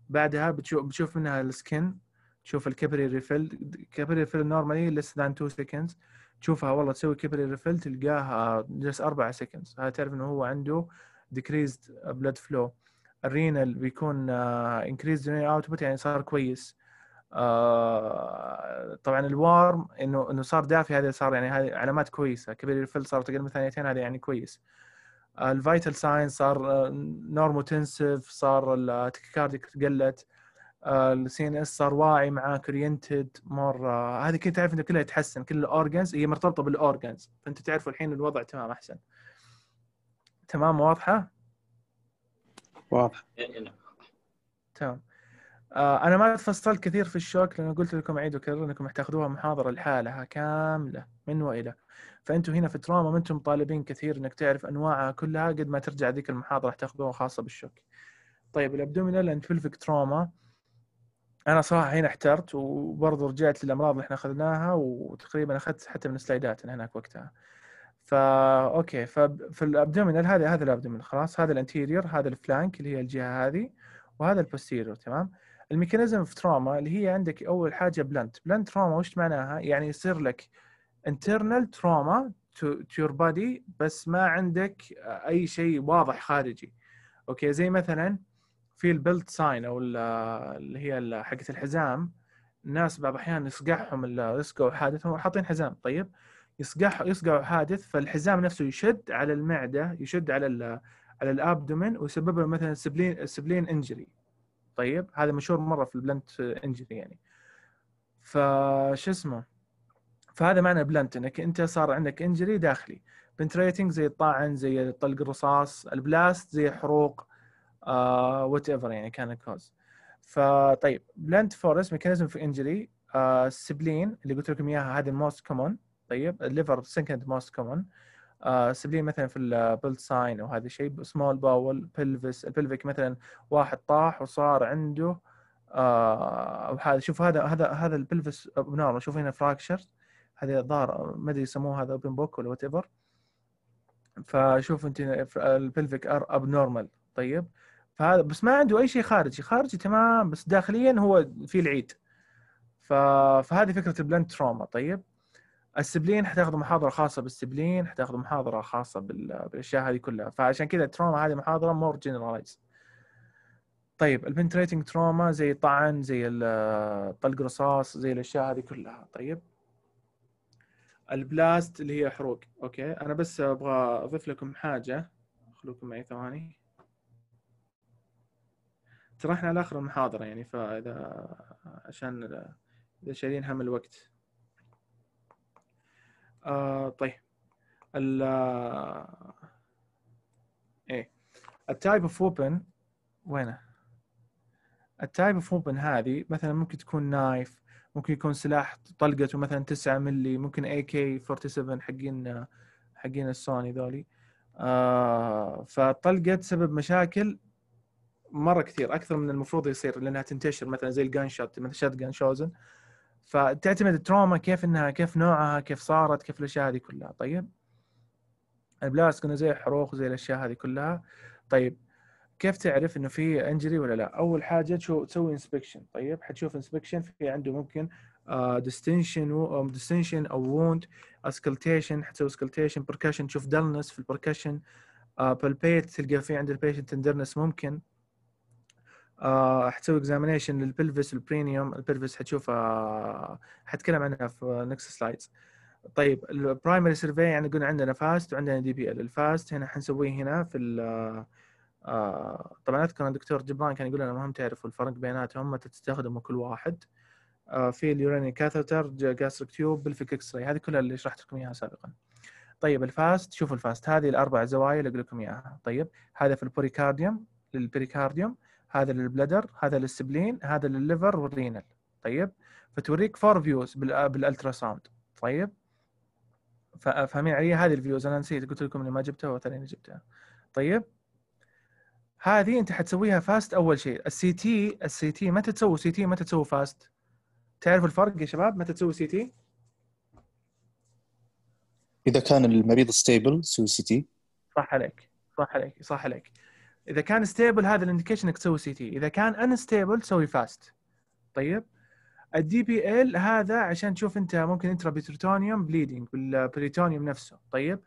بعدها بتشوف بتشوف منها السكن تشوف الكابري ريفيل كبري ريفيل نورمالي ليس ذان 2 سكندز تشوفها والله تسوي كابري ريفيل تلقاها جلس 4 سكندز هذا تعرف انه هو عنده ديكريزد بلاد فلو الرينال بيكون انكريز رينال اوتبوت يعني صار كويس آه، طبعا الوارم انه انه صار دافي هذا صار يعني هذه علامات كويسه كبري الفل صار تقريبا ثانيتين هذا يعني كويس آه الفيتال ساين صار نورمو آه، تنسف صار التكيكارديك آه، قلت السي ان اس صار واعي معاك اورينتد مور هذه كنت تعرف انه كلها يتحسن كل الاورجنز هي مرتبطه بالاورجنز فانت تعرف الحين الوضع تمام احسن تمام واضحه؟ واضحه تمام آه، انا ما تفصلت كثير في الشوك لان قلت لكم اعيد واكرر انكم حتاخذوها تاخذوها محاضره لحالها كامله من والى فانتم هنا في تراما ما انتم طالبين كثير انك تعرف انواعها كلها قد ما ترجع ذيك المحاضره تاخذوها خاصه بالشوك طيب الابدومينال اند تروما تراما انا صراحه هنا احترت وبرضه رجعت للامراض اللي احنا اخذناها وتقريبا اخذت حتى من سلايداتنا هناك وقتها فا اوكي ففي الابدومينال هذا هذا الابدومينال خلاص هذا الانتيريور هذا الفلانك اللي هي الجهه هذه وهذا البوستيريور تمام الميكانيزم في تروما اللي هي عندك اول حاجه بلنت بلنت تروما وش معناها يعني يصير لك internal trauma تو to your body بس ما عندك اي شيء واضح خارجي اوكي زي مثلا في البلت ساين او اللي هي حقه الحزام الناس بعض الاحيان يصقعهم يصقعوا حادث حاطين حزام طيب يصقع يصقعوا حادث فالحزام نفسه يشد على المعده يشد على على الابدومن ويسبب له مثلا سبلين سبلين انجري طيب هذا مشهور مره في البلنت انجري يعني فش اسمه فهذا معنى بلنت انك انت صار عندك انجري داخلي بنتريتنج زي الطاعن زي طلق الرصاص البلاست زي الحروق وات آه، ايفر يعني كان الكوز فطيب بلانت فورس ميكانيزم في انجري السبلين اللي قلت لكم اياها هذه الموست كومون طيب الليفر سكند موست كومون سبلين مثلا في البلد ساين آه، او هذا الشيء سمول باول بلفس البلفيك مثلا واحد طاح وصار عنده آه، او هذا شوف هذا هذا هذا البلفس ابنورمال شوف هنا فراكشر هذا الظاهر ما ادري يسموه هذا اوبن بوك ولا وات ايفر فشوف انت البلفيك ار ابنورمال طيب فهذا بس ما عنده اي شيء خارجي خارجي تمام بس داخليا هو في العيد ف... فهذه فكره البلند تروما طيب السبلين حتاخذ محاضره خاصه بالسبلين حتاخذ محاضره خاصه بال... بالاشياء هذه كلها فعشان كذا التروما هذه محاضره مور جنرالايز طيب البنتريتنج تروما زي الطعن زي طلق رصاص زي الاشياء هذه كلها طيب البلاست اللي هي حروق اوكي انا بس ابغى اضيف لكم حاجه خلوكم معي ثواني ترى احنا على اخر المحاضره يعني فاذا عشان اذا شايلين هم الوقت آه طيب ال ايه التايب اوف اوبن وينه؟ التايب اوف اوبن هذه مثلا ممكن تكون نايف ممكن يكون سلاح طلقته مثلا 9 ملي ممكن اي كي 47 حقين حقين السوني ذولي آه فالطلقه تسبب مشاكل مره كثير اكثر من المفروض يصير لانها تنتشر مثلا زي الجان شوت مثلا شات جان شوزن فتعتمد التروما كيف انها كيف نوعها كيف صارت كيف الاشياء هذه كلها طيب البلاست كنا زي الحروق زي الاشياء هذه كلها طيب كيف تعرف انه في انجري ولا لا؟ اول حاجه تشو تسوي انسبكشن طيب حتشوف انسبكشن في عنده ممكن ديستنشن آه، ديستنشن او ووند اسكلتيشن حتسوي اسكلتيشن بركشن تشوف دلنس في البركشن بالبيت آه، تلقى في عند البيشنت تندرنس ممكن آه، حتسوي اكزامينيشن للبلفس البرينيوم البلفس حتشوفها حتكلم عنها في نكست سلايدز طيب البرايمري سيرفي يعني قلنا عندنا فاست وعندنا دي بي ال الفاست هنا حنسويه هنا في آه، طبعا اذكر الدكتور جبران كان يقول لنا مهم تعرفوا الفرق بيناتهم متى تستخدموا كل واحد آه، في اليوريني كاثتر جاستريك تيوب بالفيك اكس راي هذه كلها اللي شرحت لكم اياها سابقا طيب الفاست شوفوا الفاست هذه الاربع زوايا اللي اقول لكم اياها طيب هذا في البوريكارديوم للبريكارديوم هذا للبلدر هذا للسبلين هذا للليفر والرينال طيب فتوريك فور فيوز بالالترا ساوند طيب فاهمين علي هذه الفيوز انا نسيت قلت لكم اني ما جبتها وترى جبتها طيب هذه انت حتسويها فاست اول شيء السي تي السي تي متى تسوي سي تي متى تسوي فاست تعرف الفرق يا شباب متى تسوي سي تي اذا كان المريض ستيبل سوي سي تي صح عليك صح عليك صح عليك اذا كان ستيبل هذا الانديكيشن انك تسوي سي تي اذا كان انستيبل تسوي فاست طيب الدي بي ال هذا عشان تشوف انت ممكن انترا بيتروتونيوم بليدنج بالبريتونيوم نفسه طيب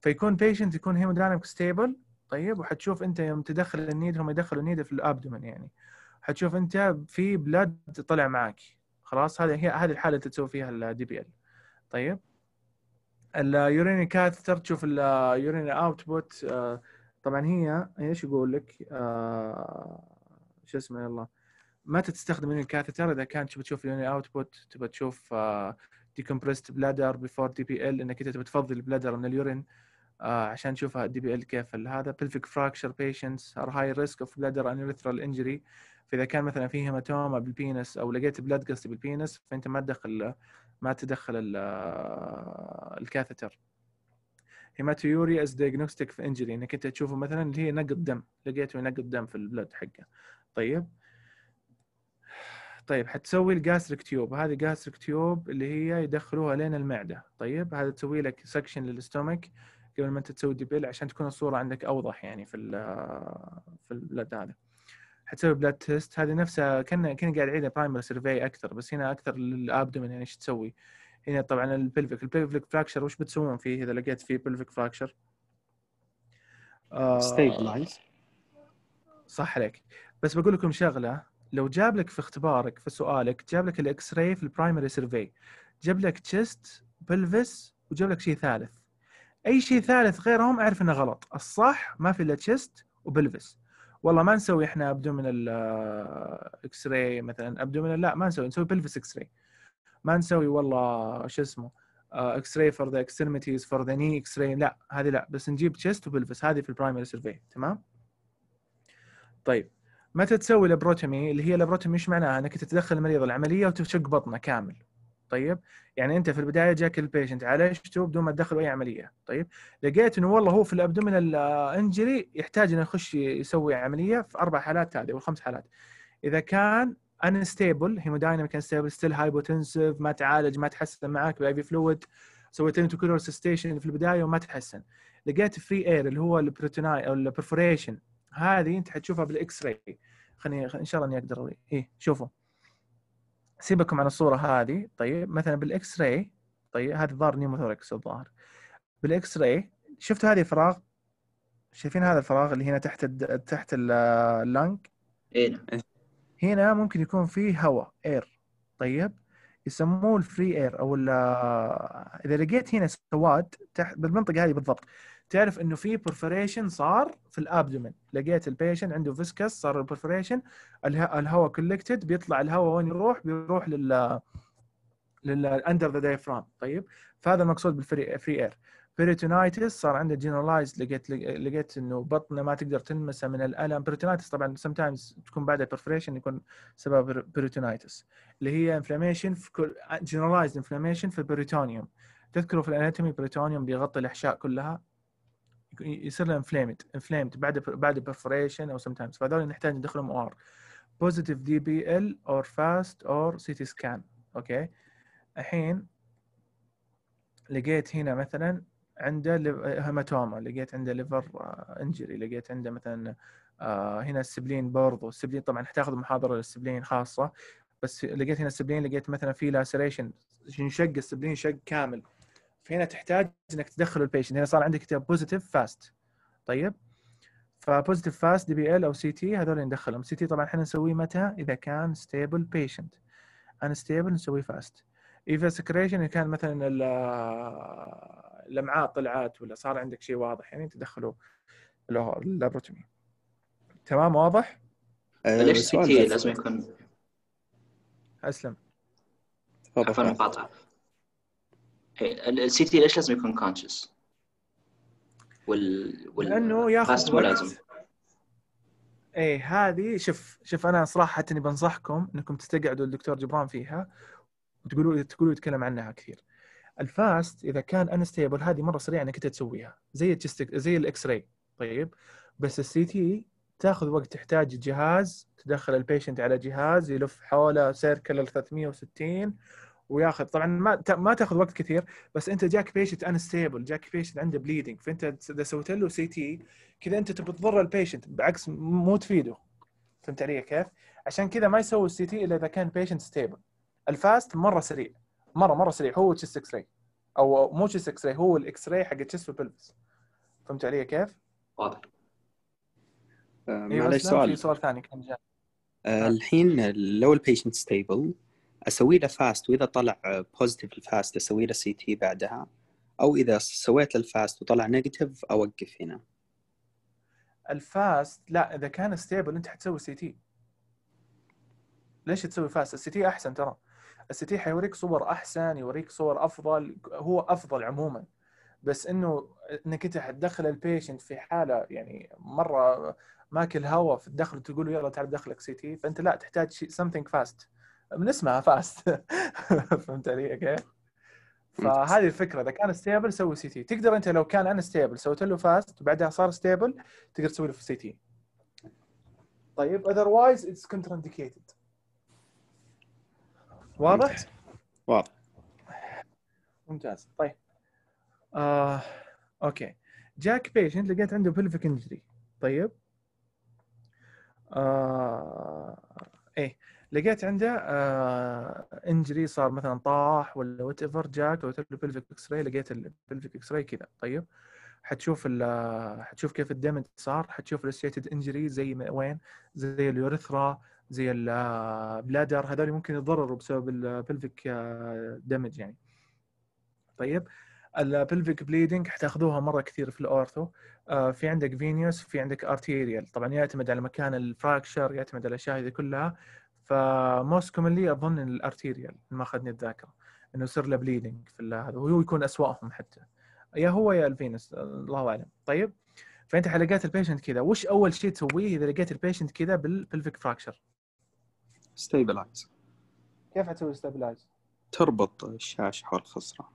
فيكون بيشنت يكون هيموداينامك ستيبل طيب وحتشوف انت يوم تدخل النيد هم يدخلوا النيد في الابدومن يعني حتشوف انت في بلاد طلع معاك خلاص هذه هي هذه الحاله اللي تسوي فيها الدي بي ال طيب اليوريني كاثتر تشوف اليوريني اوتبوت آه، طبعا هي ايش يقول لك آه شو اسمه يلا متى تستخدم الكاثيتر اذا كانت تبي تشوف اليوني اوتبوت تبي تشوف ديكمبريست بلادر بيفور دي بي ال انك انت تبي تفضي البلادر من اليورين آه عشان تشوفها دي بي ال كيف هذا بلفيك فراكشر بيشنتس ار هاي ريسك اوف بلادر انيرثرال انجري فاذا كان مثلا في هيماتوما بالبينس او لقيت بلاد قصدي بالبينس فانت ما تدخل ما تدخل آه، الكاثيتر هيماتيوريا از دايجنوستيك في انجري انك انت تشوفه مثلا اللي هي نقط دم لقيته نقط دم في البلد حقه طيب طيب حتسوي الجاستريك تيوب هذه جاستريك تيوب اللي هي يدخلوها لين المعده طيب هذا تسوي لك سكشن للاستومك قبل ما انت تسوي ديبيل عشان تكون الصوره عندك اوضح يعني في الـ في البلد هذا حتسوي بلاد تيست هذه نفسها كنا كنا قاعد اعيدها برايمر سيرفي اكثر بس هنا اكثر للابدومن يعني ايش تسوي آه هنا إيه، طبعا البلفيك البلفيك فراكشر وش بتسوون فيه اذا لقيت فيه بلفيك فراكشر؟ ستيبلايز صح عليك بس بقول لكم شغله لو جاب لك في اختبارك في سؤالك جاب لك الاكس راي في البرايمري سيرفي جاب لك تشيست بلفس وجاب لك شيء ثالث اي شيء ثالث غيرهم اعرف انه غلط الصح ما في الا تشيست وبلفس والله ما نسوي احنا ابدومينال اكس آه، راي مثلا ابدومينال لا ما نسوي نسوي بلفس اكس راي ما نسوي والله شو اسمه اكس راي فور ذا اكسترميتيز فور ذا ني اكس راي لا هذه لا بس نجيب تشيست وبلفس هذه في البرايمري سيرفي تمام طيب متى تسوي لابروتومي اللي هي لابروتومي ايش معناها انك تتدخل المريض العمليه وتشق بطنه كامل طيب يعني انت في البدايه جاك البيشنت عالجته بدون ما تدخله اي عمليه طيب لقيت انه والله هو في الابدومينال انجري آه، يحتاج انه يخش يسوي عمليه في اربع حالات هذه او خمس حالات اذا كان انستيبل هيمودايناميك انستيبل ستيل هايبوتنسيف ما تعالج ما تحسن معك باي في فلويد سويت له انتوكولور ستيشن في البدايه وما تحسن لقيت فري اير اللي هو البروتوناي او البرفوريشن هذه انت حتشوفها بالاكس راي خليني ان شاء الله اني اقدر اي شوفوا سيبكم عن الصوره هذه طيب مثلا بالاكس راي طيب هذا الظاهر نيموثوركس الظاهر بالاكس راي شفتوا هذه فراغ شايفين هذا الفراغ اللي هنا تحت تحت اللانك آه، اي نعم هنا ممكن يكون فيه هواء اير طيب يسموه الفري اير او آه، اذا لقيت هنا سواد تحت بالمنطقه هذه بالضبط تعرف انه في برفريشن صار في الابدومن لقيت البيشن عنده فيسكس صار البرفريشن الهواء كولكتد بيطلع الهواء وين يروح بيروح لل آه، لل اندر ذا دايفرام طيب فهذا المقصود بالفري اير بريتونايتس صار عنده جنرالايز لقيت لقيت انه بطنه ما تقدر تلمسه من الالم بريتونايتس طبعا سم تايمز تكون بعد البرفريشن يكون سبب بريتونايتس اللي هي انفلاميشن في كل جنرالايز انفلاميشن في البريتونيوم تذكروا في الاناتومي بريتونيوم بيغطي الاحشاء كلها يصير له انفليمد انفلامد بعد بعد برفريشن او سم تايمز فهذول نحتاج ندخلهم او ار بوزيتيف دي بي ال اور فاست اور سي تي سكان اوكي الحين لقيت هنا مثلا عنده هيماتوما آه، لقيت عنده ليفر انجري آه، لقيت عنده مثلا آه، هنا السبلين برضو السبلين طبعا حتاخذ محاضره للسبلين خاصه بس لقيت هنا السبلين لقيت مثلا في لاسريشن ينشق السبلين شق كامل فهنا تحتاج انك تدخل البيشنت هنا صار عندك بوزيتيف فاست طيب فبوزيتيف فاست دي بي ال او سي تي هذول ندخلهم سي تي طبعا احنا نسويه متى اذا كان ستيبل بيشنت ستيبل نسويه فاست اذا سكريشن كان مثلا لمعات طلعت ولا صار عندك شيء واضح يعني تدخلوا اللابروتومي تمام واضح؟ آه، ليش تي لازم يكون اسلم عفوا المقاطعه السي إيه، تي ليش لازم يكون كونشس؟ وال وال لانه ياخذ لازم ايه هذه شوف شوف انا صراحه اني بنصحكم انكم تستقعدوا الدكتور جبران فيها وتقولوا تقولوا يتكلم عنها كثير الفاست اذا كان انستيبل هذه مره سريعه انك تسويها زي زي الاكس راي طيب بس السي تي e تاخذ وقت تحتاج جهاز تدخل البيشنت على جهاز يلف حوله سيركل ال 360 وياخذ طبعا ما ما تاخذ وقت كثير بس انت جاك بيشنت انستيبل جاك بيشنت عنده بليدنج فانت اذا سويت له سي تي e كذا انت تبي تضر البيشنت بعكس مو تفيده فهمت علي كيف؟ عشان كذا ما يسوي السي تي e الا اذا كان بيشنت ستيبل الفاست مره سريع مره مره سريع هو تشيست اكس راي او مو تشيست اكس راي هو الاكس راي حق تشيست والبلبس فهمت علي كيف؟ واضح آه، إيه، معلش نعم، سؤال في سؤال ثاني كان جاي آه، نعم. الحين لو البيشنت ستيبل اسوي له فاست واذا طلع بوزيتيف الفاست اسوي له سي تي بعدها او اذا سويت الفاست وطلع نيجاتيف اوقف هنا الفاست لا اذا كان ستيبل انت حتسوي سي تي ليش تسوي فاست السي تي احسن ترى السيتي حيوريك صور احسن يوريك صور افضل هو افضل عموما بس انه انك انت حتدخل البيشنت في حاله يعني مره ماكل هواء في الدخل وتقول له يلا تعال دخلك سيتي فانت لا تحتاج شيء سمثينج فاست من اسمها فاست فهمت علي كيف؟ فهذه الفكره اذا كان ستيبل سوي سي تي تقدر انت لو كان انا ستيبل سويت له فاست وبعدها صار ستيبل تقدر تسوي له في سي تي طيب اذروايز اتس كونتر انديكيتد واضح؟ واضح ممتاز طيب آه، اوكي جاك بيشنت لقيت عنده بلفك انجري طيب آه، ايه لقيت عنده آه، انجري صار مثلا طاح ولا وات ايفر جاك قلت له بلفك اكس راي لقيت البلفك اكس راي كذا طيب حتشوف حتشوف كيف الدمج صار حتشوف الاسيتد انجري زي وين زي اليورثرا زي البلادر هذول ممكن يتضرروا بسبب البلفيك دمج آه، يعني طيب البلفيك بليدنج حتاخذوها مره كثير في الاورثو آه، في عندك فينيوس في عندك ارتيريال طبعا يعتمد على مكان الفراكشر يعتمد على الاشياء هذه كلها فموست كومنلي اظن الارتيريال ما اخذني الذاكره انه يصير له بليدنج في هذا وهو يكون اسوأهم حتى يا هو يا الفينوس الله اعلم طيب فانت حلقات البيشنت كذا وش اول شيء تسويه اذا لقيت البيشنت كذا بالبلفيك فراكشر ستيبلايز كيف تسوي ستيبلايز؟ تربط الشاشه حول الخصره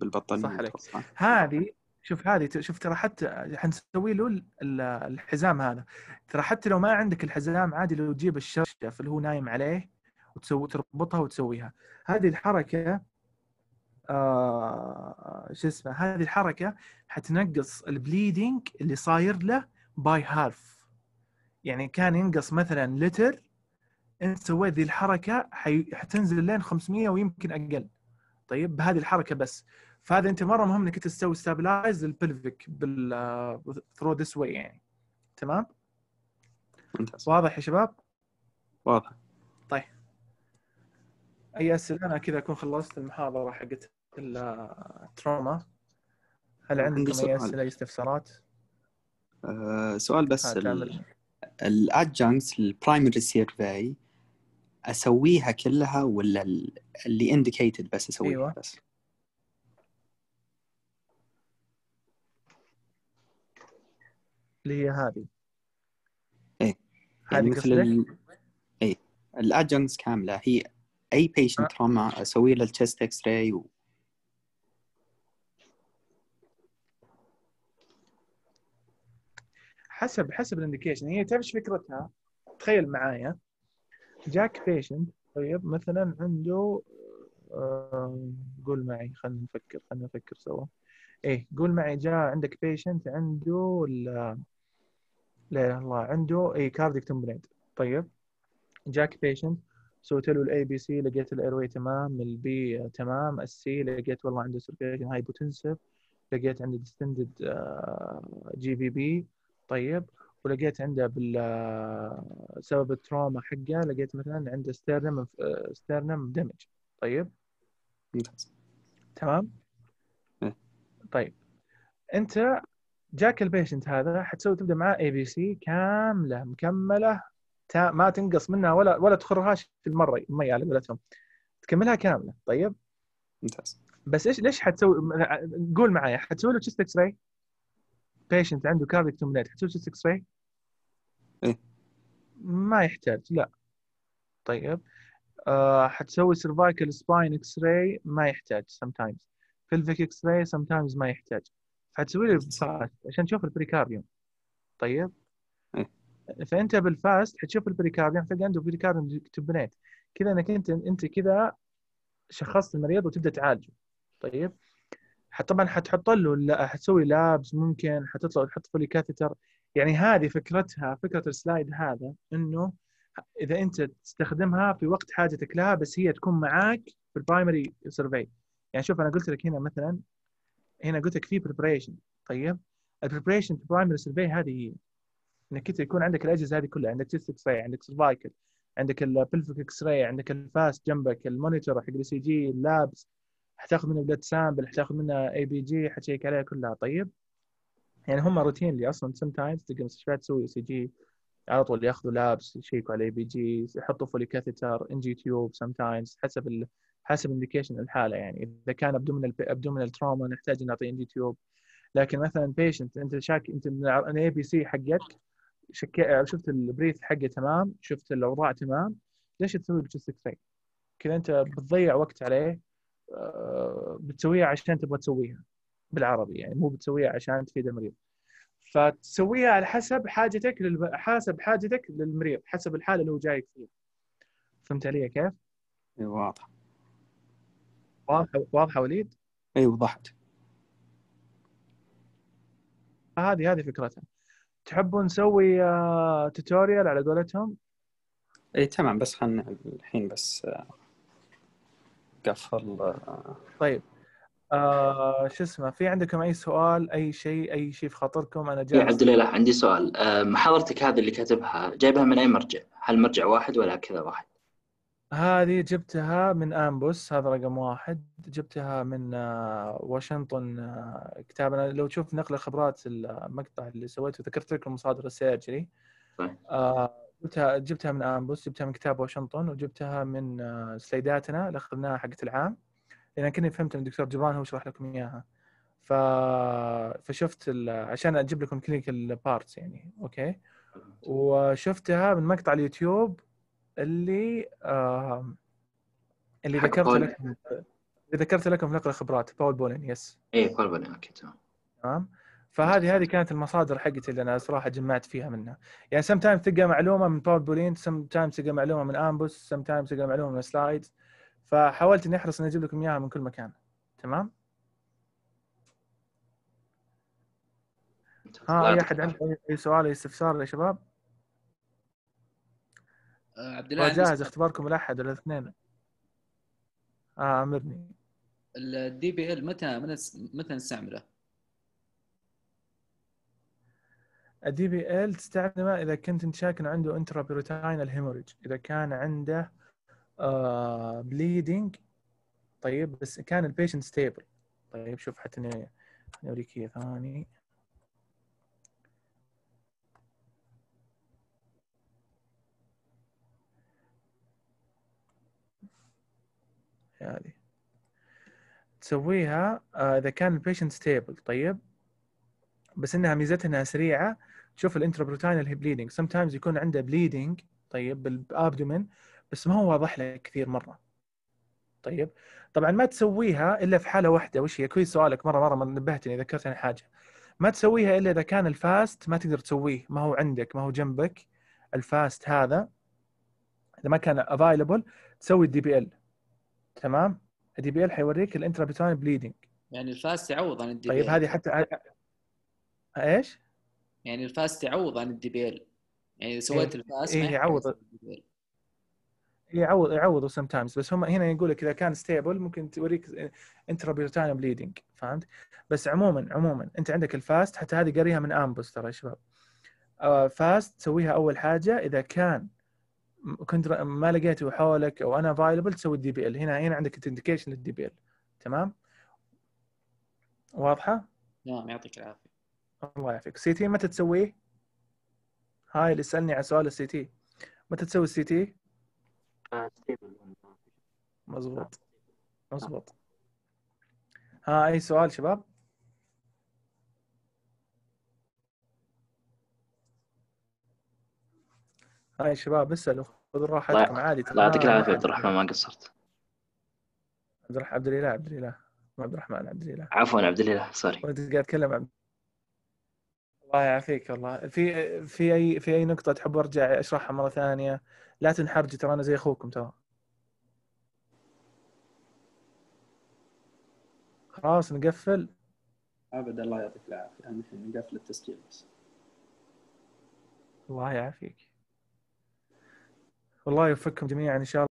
بالبطاريه صح عليك هذه شوف هذه شوف ترى حتى حنسوي له الحزام هذا ترى حتى لو ما عندك الحزام عادي لو تجيب الشاشه اللي هو نايم عليه وتسوي تربطها وتسويها هذه الحركه آه شو اسمه هذه الحركه حتنقص البليدنج اللي صاير له باي هالف يعني كان ينقص مثلا لتر انت سويت ذي الحركه حتنزل لين 500 ويمكن اقل طيب بهذه الحركه بس فهذا انت مره مهم انك تسوي ستابلايز للبلفيك بال ثرو ذس واي يعني تمام؟ ممتاز واضح يا شباب؟ واضح طيب اي اسئله انا كذا اكون خلصت المحاضره حقت التروما هل عندكم اي اسئله اي استفسارات؟ أه سؤال بس الادجنكس البرايمري سيرفي اسويها كلها ولا اللي انديكيتد بس اسويها أيوة. بس اللي هي هذه ايه يعني مثل ال... ايه الاجنس كامله هي اي بيشنت آه. تروما اسوي له التشست اكس راي و... حسب حسب الانديكيشن هي تعرف فكرتها تخيل معايا جاك بيشنت طيب مثلا عنده آه، قول معي خلينا نفكر خلينا نفكر سوا ايه قول معي جاء عندك بيشنت عنده ال لا اله الا الله عنده اي كارديك تمبنيد طيب جاك بيشنت سويت له الاي بي سي لقيت الايروي تمام البي تمام السي لقيت والله عنده سيركيشن هايبوتنسيف لقيت عنده ديستندد جي بي بي طيب ولقيت عنده بسبب التروما حقه لقيت مثلا عنده ستيرنم ستيرنم دمج طيب تمام طيب انت جاك البيشنت هذا حتسوي تبدا معاه اي بي سي كامله مكمله ما تنقص منها ولا ولا تخرهاش في المره المي على قولتهم تكملها كامله طيب ممتاز بس ايش ليش حتسوي قول معايا حتسوي له تشست اكس راي بيشنت عنده كارديك تومنات حتسوي له اكس راي؟ ايه ما يحتاج لا طيب آه حتسوي سيرفايكل سباين اكس راي ما يحتاج سم تايمز فيلفيك اكس راي سم تايمز ما يحتاج حتسوي له بالفاست عشان تشوف البريكارديوم طيب إيه؟ فانت بالفاست حتشوف البريكارديوم حتلقى عنده بريكارديوم تبنيت كذا انك انت انت كذا شخصت المريض وتبدا تعالجه طيب طبعا حتحط له حتسوي لابس ممكن حتطلع تحط فولي كاثيتر يعني هذه فكرتها فكره السلايد هذا انه اذا انت تستخدمها في وقت حاجتك لها بس هي تكون معاك في البرايمري سيرفي يعني شوف انا قلت لك هنا مثلا هنا قلت لك في بريبريشن طيب البريبريشن في البرايمري سيرفي هذه هي انك انت يكون عندك الاجهزه هذه كلها عندك تيست اكس راي عندك سيرفايكل عندك البلفك اكس راي عندك الفاست جنبك المونيتور حق السي جي اللابس حتاخذ منه بلاد سامبل حتاخذ منه اي بي جي حتشيك عليها كلها طيب يعني هم روتين اللي اصلا سم تايمز تلقى المستشفيات تسوي سي جي على طول ياخذوا لابس يشيكوا على اي بي جي يحطوا فولي كاثيتر ان جي تيوب سم تايمز حسب ال... حسب الانديكيشن الحاله يعني اذا كان ابدومينال ابدومينال تروما نحتاج نعطي ان جي تيوب لكن مثلا بيشنت انت شاك انت من الاي بي سي حقك شك... شفت البريث حقه تمام شفت الاوضاع تمام ليش تسوي الجستك كذا انت بتضيع وقت عليه آه، بتسويها عشان تبغى تسويها بالعربي يعني مو بتسويها عشان تفيد المريض فتسويها على حسب حاجتك حسب حاجتك للمريض حسب الحاله اللي هو جايك فيها فهمت علي كيف؟ اي واضح واضحه واضحه وليد؟ اي وضحت هذه هذه فكرتها تحبوا نسوي توتوريال آه، على قولتهم؟ اي تمام بس خلنا الحين بس آه، قفل طيب آه شو اسمه في عندكم اي سؤال اي شيء اي شيء في خاطركم انا إيه، جاي عبد الله عندي سؤال آه، محاضرتك هذه اللي كاتبها جايبها من اي مرجع؟ هل مرجع واحد ولا كذا واحد؟ هذه جبتها من امبوس هذا رقم واحد جبتها من آه، واشنطن آه، كتابنا لو تشوف نقل الخبرات المقطع اللي سويته ذكرت لكم مصادر السيرجري طيب. جبتها جبتها من امبوس جبتها من كتاب واشنطن وجبتها من آه، سيداتنا اللي اخذناها حقت العام لان كني فهمت ان الدكتور جبران هو شرح لكم اياها ف... فشفت ال... عشان اجيب لكم كلينيكال بارتس يعني اوكي وشفتها من مقطع اليوتيوب اللي آه... اللي ذكرت لكم اللي ذكرت لكم في نقل الخبرات باول بولين يس اي باول بولين اوكي تمام تمام فهذه هذه كانت المصادر حقتي اللي انا صراحه جمعت فيها منها يعني سم تايم تلقى معلومه من باور بولين سم تايم تلقى معلومه من امبوس سم تايم تلقى معلومه من سلايدز فحاولت اني احرص اني اجيب لكم اياها من كل مكان تمام ها اي احد عنده اي سؤال اي استفسار يا شباب آه، عبد الله جاهز اختباركم الاحد ولا الاثنين اه امرني الدي بي ال متى متى نستعمله؟ الدي بي ال تستخدمه اذا كنت انت شاك انه عنده انترا بيروتاينال هيموريج اذا كان عنده آه بليدنج طيب بس كان البيشنت ستيبل طيب شوف حتى نوريك اياه ثاني هذه تسويها آه، اذا كان البيشنت ستيبل طيب بس انها ميزتها انها سريعه شوف هي بليدنج سم تايمز يكون عنده بليدنج طيب بالابدومن بس ما هو واضح لك كثير مره طيب طبعا ما تسويها الا في حاله واحده وش هي كويس سؤالك مره مره نبهتني ذكرتني حاجه ما تسويها الا اذا كان الفاست ما تقدر تسويه ما هو عندك ما هو جنبك الفاست هذا اذا ما كان افايلبل تسوي الدي بي ال تمام الدي بي ال حيوريك الانترابيتاين بليدنج يعني الفاست يعوض عن الدي بي ال طيب هذه حتى ايش؟ يعني الفاس تعوض عن الديبيل يعني اذا سويت إيه، الفاس إيه يعوض إيه، يعوض يعوض سم تايمز بس هم هنا يقول لك اذا كان ستيبل ممكن توريك انترا بيوتانا بليدنج فهمت؟ بس عموما عموما انت عندك الفاست حتى هذه قريها من امبوس ترى يا شباب آه، فاست تسويها اول حاجه اذا كان كنت ما لقيته حولك او انا فايلبل تسوي الدي بي ال هنا هنا عندك انديكيشن للدي بي ال تمام؟ واضحه؟ نعم يعطيك العافيه الله يعافيك سي تي متى تسويه؟ هاي اللي سالني على سؤال السي تي متى تسوي السي آه، تي؟ مضبوط آه. مضبوط ها اي سؤال شباب؟ هاي شباب اسالوا خذوا راحتكم عادي الله يعطيك العافيه عبد الرحمن ما قصرت عبد الرحمن عبد الاله عبد الاله عبد الرحمن عبد الاله عفوا عبد الاله سوري قاعد اتكلم عبد الله يعافيك والله في في اي في اي نقطه تحب ارجع اشرحها مره ثانيه لا تنحرجوا ترى انا زي اخوكم ترى خلاص نقفل ابد الله يعطيك العافيه الحين نقفل التسجيل بس الله يعافيك والله يوفقكم جميعا ان شاء الله